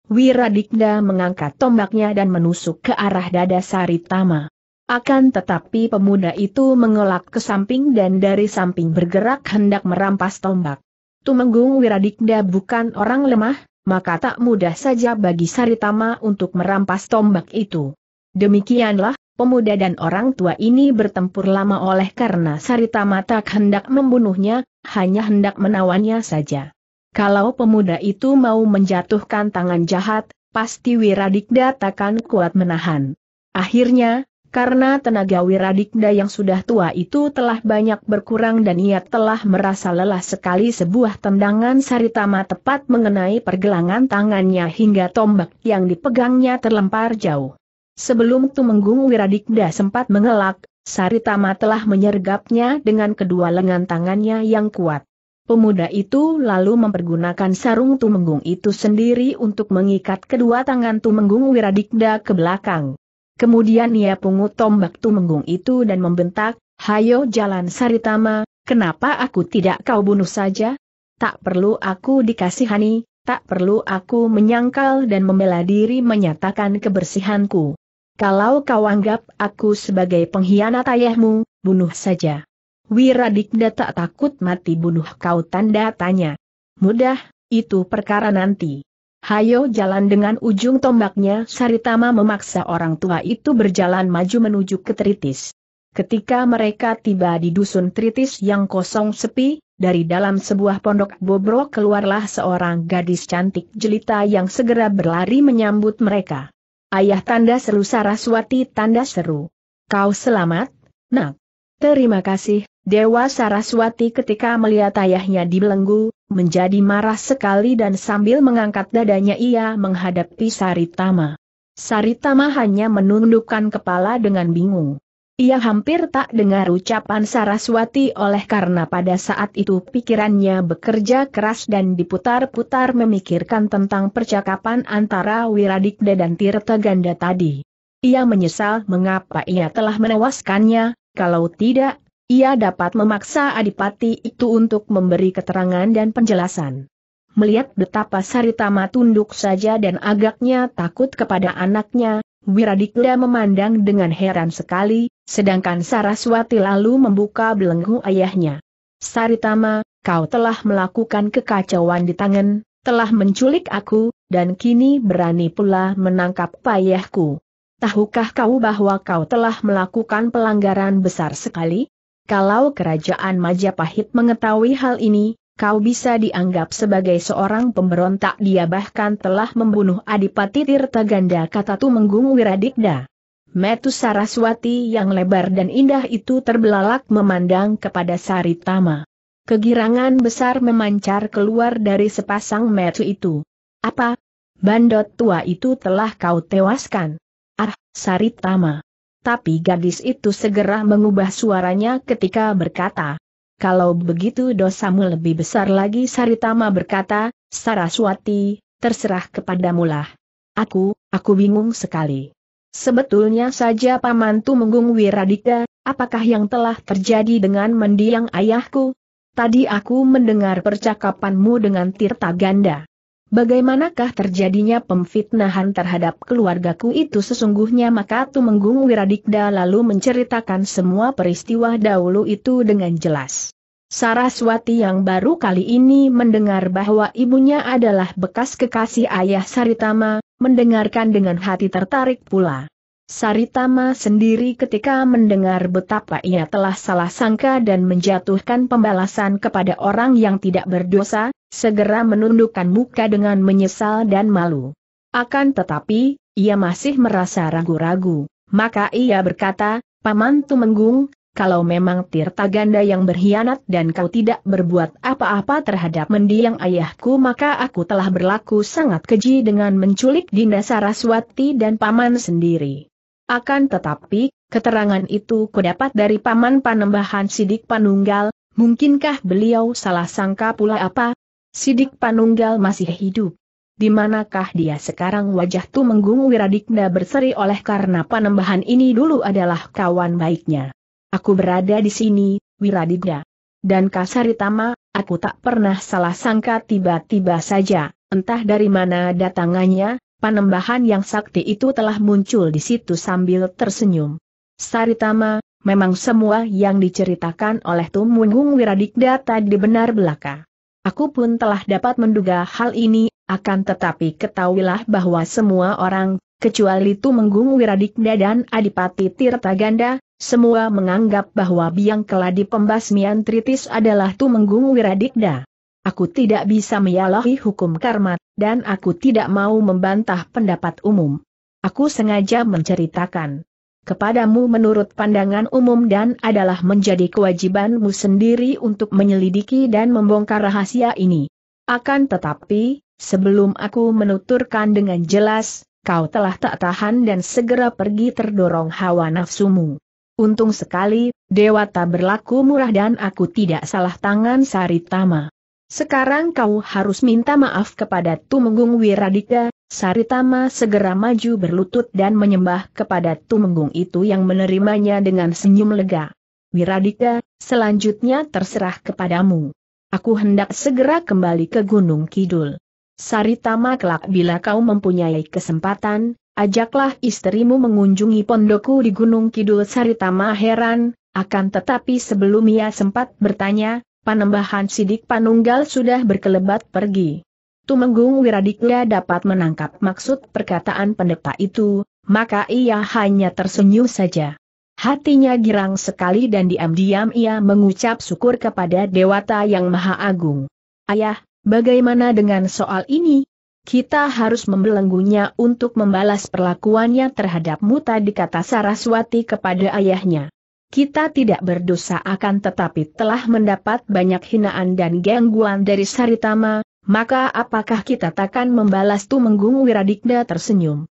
Wiradikda mengangkat tombaknya dan menusuk ke arah dada Saritama. Akan tetapi pemuda itu mengelak ke samping dan dari samping bergerak hendak merampas tombak. Tumenggung Wiradikda bukan orang lemah, maka tak mudah saja bagi Saritama untuk merampas tombak itu. Demikianlah, pemuda dan orang tua ini bertempur lama oleh karena Saritama tak hendak membunuhnya, hanya hendak menawannya saja. Kalau pemuda itu mau menjatuhkan tangan jahat, pasti Wiradikda takkan kuat menahan. Akhirnya, karena tenaga Wiradikda yang sudah tua itu telah banyak berkurang dan ia telah merasa lelah sekali sebuah tendangan Saritama tepat mengenai pergelangan tangannya hingga tombak yang dipegangnya terlempar jauh. Sebelum Tumenggung Wiradikda sempat mengelak, Saritama telah menyergapnya dengan kedua lengan tangannya yang kuat. Pemuda itu lalu mempergunakan sarung tumenggung itu sendiri untuk mengikat kedua tangan tumenggung Wiradikda ke belakang. Kemudian ia pungut tombak tumenggung itu dan membentak, Hayo jalan Saritama, kenapa aku tidak kau bunuh saja? Tak perlu aku dikasihani, tak perlu aku menyangkal dan membela diri menyatakan kebersihanku. Kalau kau anggap aku sebagai pengkhianat ayahmu, bunuh saja. Wiradikda tak takut mati bunuh kau tanda tanya. Mudah, itu perkara nanti. Hayo jalan dengan ujung tombaknya Saritama memaksa orang tua itu berjalan maju menuju ke Tritis. Ketika mereka tiba di dusun Tritis yang kosong sepi, dari dalam sebuah pondok bobrok keluarlah seorang gadis cantik jelita yang segera berlari menyambut mereka. Ayah tanda seru Saraswati tanda seru. Kau selamat, nak. Terima kasih, Dewa Saraswati ketika melihat ayahnya dibelenggu, menjadi marah sekali dan sambil mengangkat dadanya ia menghadapi Saritama. Saritama hanya menundukkan kepala dengan bingung. Ia hampir tak dengar ucapan Saraswati oleh karena pada saat itu pikirannya bekerja keras dan diputar-putar memikirkan tentang percakapan antara Wiradikda dan Tirta Ganda tadi. Ia menyesal mengapa ia telah menewaskannya, kalau tidak, ia dapat memaksa adipati itu untuk memberi keterangan dan penjelasan. Melihat betapa Saritama tunduk saja dan agaknya takut kepada anaknya, Wiradikda memandang dengan heran sekali, sedangkan Saraswati lalu membuka belenggu ayahnya. Saritama, kau telah melakukan kekacauan di tangan, telah menculik aku, dan kini berani pula menangkap payahku. Tahukah kau bahwa kau telah melakukan pelanggaran besar sekali? Kalau kerajaan Majapahit mengetahui hal ini, kau bisa dianggap sebagai seorang pemberontak dia bahkan telah membunuh Adipati Tirtaganda kata Tumenggung Wiradikda. Metu Saraswati yang lebar dan indah itu terbelalak memandang kepada Saritama. Kegirangan besar memancar keluar dari sepasang metu itu. Apa? Bandot tua itu telah kau tewaskan. Ah, Saritama. Tapi gadis itu segera mengubah suaranya ketika berkata, kalau begitu dosamu lebih besar lagi Saritama berkata, Saraswati, terserah kepadamu lah. Aku, aku bingung sekali. Sebetulnya saja pamantu Tumenggung Wiradika, apakah yang telah terjadi dengan mendiang ayahku? Tadi aku mendengar percakapanmu dengan Tirta Ganda. Bagaimanakah terjadinya pemfitnahan terhadap keluargaku itu sesungguhnya maka Tumenggung Wiradikda lalu menceritakan semua peristiwa dahulu itu dengan jelas. Saraswati yang baru kali ini mendengar bahwa ibunya adalah bekas kekasih ayah Saritama, mendengarkan dengan hati tertarik pula. Saritama sendiri ketika mendengar betapa ia telah salah sangka dan menjatuhkan pembalasan kepada orang yang tidak berdosa, segera menundukkan muka dengan menyesal dan malu. Akan tetapi, ia masih merasa ragu-ragu, maka ia berkata, Paman Tumenggung, kalau memang Tirta Ganda yang berkhianat dan kau tidak berbuat apa-apa terhadap mendiang ayahku maka aku telah berlaku sangat keji dengan menculik Dinda Saraswati dan Paman sendiri. Akan tetapi, keterangan itu kudapat dari Paman Panembahan Sidik Panunggal, mungkinkah beliau salah sangka pula apa? Sidik Panunggal masih hidup. Di manakah dia sekarang wajah tu menggung Wiradikna berseri oleh karena panembahan ini dulu adalah kawan baiknya. Aku berada di sini, Wiradikna. Dan Kasaritama, aku tak pernah salah sangka tiba-tiba saja, entah dari mana datangannya, panembahan yang sakti itu telah muncul di situ sambil tersenyum. Saritama, memang semua yang diceritakan oleh Tumunggung Wiradikda tadi benar belaka. Aku pun telah dapat menduga hal ini, akan tetapi ketahuilah bahwa semua orang, kecuali Tumenggung Wiradikda dan Adipati Tirtaganda, semua menganggap bahwa biang keladi pembasmian tritis adalah Tumenggung Wiradikda. Aku tidak bisa menyalahi hukum karma, dan aku tidak mau membantah pendapat umum. Aku sengaja menceritakan kepadamu menurut pandangan umum dan adalah menjadi kewajibanmu sendiri untuk menyelidiki dan membongkar rahasia ini. Akan tetapi, sebelum aku menuturkan dengan jelas, kau telah tak tahan dan segera pergi terdorong hawa nafsumu. Untung sekali, Dewata berlaku murah dan aku tidak salah tangan Saritama. Sekarang kau harus minta maaf kepada Tumenggung Wiradika, Saritama segera maju berlutut dan menyembah kepada Tumenggung itu yang menerimanya dengan senyum lega. Wiradika, selanjutnya terserah kepadamu. Aku hendak segera kembali ke Gunung Kidul. Saritama kelak bila kau mempunyai kesempatan, ajaklah istrimu mengunjungi pondokku di Gunung Kidul Saritama heran, akan tetapi sebelum ia sempat bertanya, Panembahan sidik panunggal sudah berkelebat pergi. Tumenggung Wiradikya dapat menangkap maksud perkataan pendeta itu, maka ia hanya tersenyum saja. Hatinya girang sekali dan diam-diam ia mengucap syukur kepada Dewata yang Maha Agung. Ayah, bagaimana dengan soal ini? Kita harus membelenggunya untuk membalas perlakuannya terhadapmu tadi kata Saraswati kepada ayahnya. Kita tidak berdosa akan tetapi telah mendapat banyak hinaan dan gangguan dari Saritama, maka apakah kita takkan membalas Tumenggung Wiradikda tersenyum?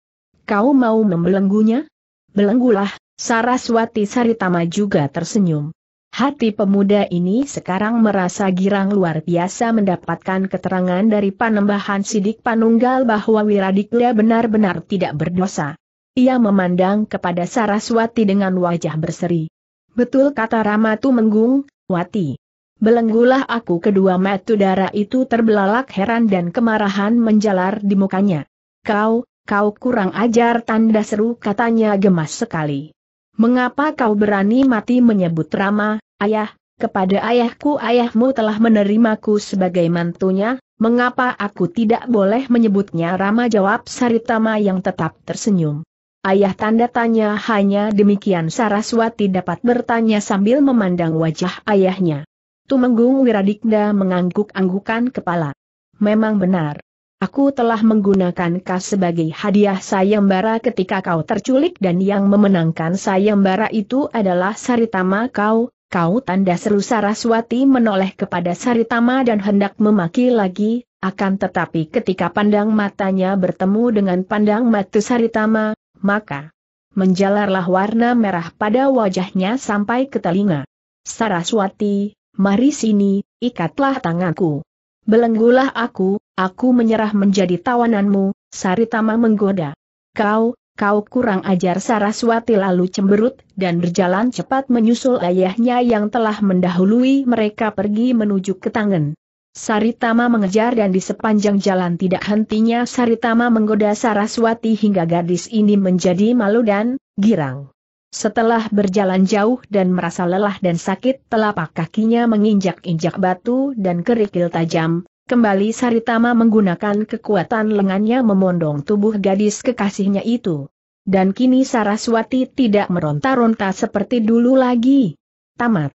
Kau mau membelenggunya? Belenggulah, Saraswati Saritama juga tersenyum. Hati pemuda ini sekarang merasa girang luar biasa mendapatkan keterangan dari panembahan sidik panunggal bahwa Wiradikda benar-benar tidak berdosa. Ia memandang kepada Saraswati dengan wajah berseri. Betul kata Rama tu Menggung, Wati. Belenggulah aku kedua metu darah itu terbelalak heran dan kemarahan menjalar di mukanya. Kau, kau kurang ajar tanda seru katanya gemas sekali. Mengapa kau berani mati menyebut Rama, ayah, kepada ayahku ayahmu telah menerimaku sebagai mantunya, mengapa aku tidak boleh menyebutnya Rama jawab Saritama yang tetap tersenyum. Ayah tanda tanya hanya demikian Saraswati dapat bertanya sambil memandang wajah ayahnya. Tumenggung Wiradikda mengangguk-anggukan kepala. Memang benar. Aku telah menggunakan kas sebagai hadiah sayembara ketika kau terculik dan yang memenangkan sayembara itu adalah Saritama kau, kau tanda seru Saraswati menoleh kepada Saritama dan hendak memaki lagi, akan tetapi ketika pandang matanya bertemu dengan pandang mata Saritama, maka menjalarlah warna merah pada wajahnya sampai ke telinga. Saraswati, mari sini, ikatlah tanganku. Belenggulah aku, aku menyerah menjadi tawananmu, Saritama menggoda. Kau, kau kurang ajar Saraswati lalu cemberut dan berjalan cepat menyusul ayahnya yang telah mendahului mereka pergi menuju ke tangan. Saritama mengejar dan di sepanjang jalan tidak hentinya Saritama menggoda Saraswati hingga gadis ini menjadi malu dan girang. Setelah berjalan jauh dan merasa lelah dan sakit, telapak kakinya menginjak-injak batu dan kerikil tajam, Kembali Saritama menggunakan kekuatan lengannya memondong tubuh gadis kekasihnya itu. Dan kini Saraswati tidak meronta-ronta seperti dulu lagi. Tamat.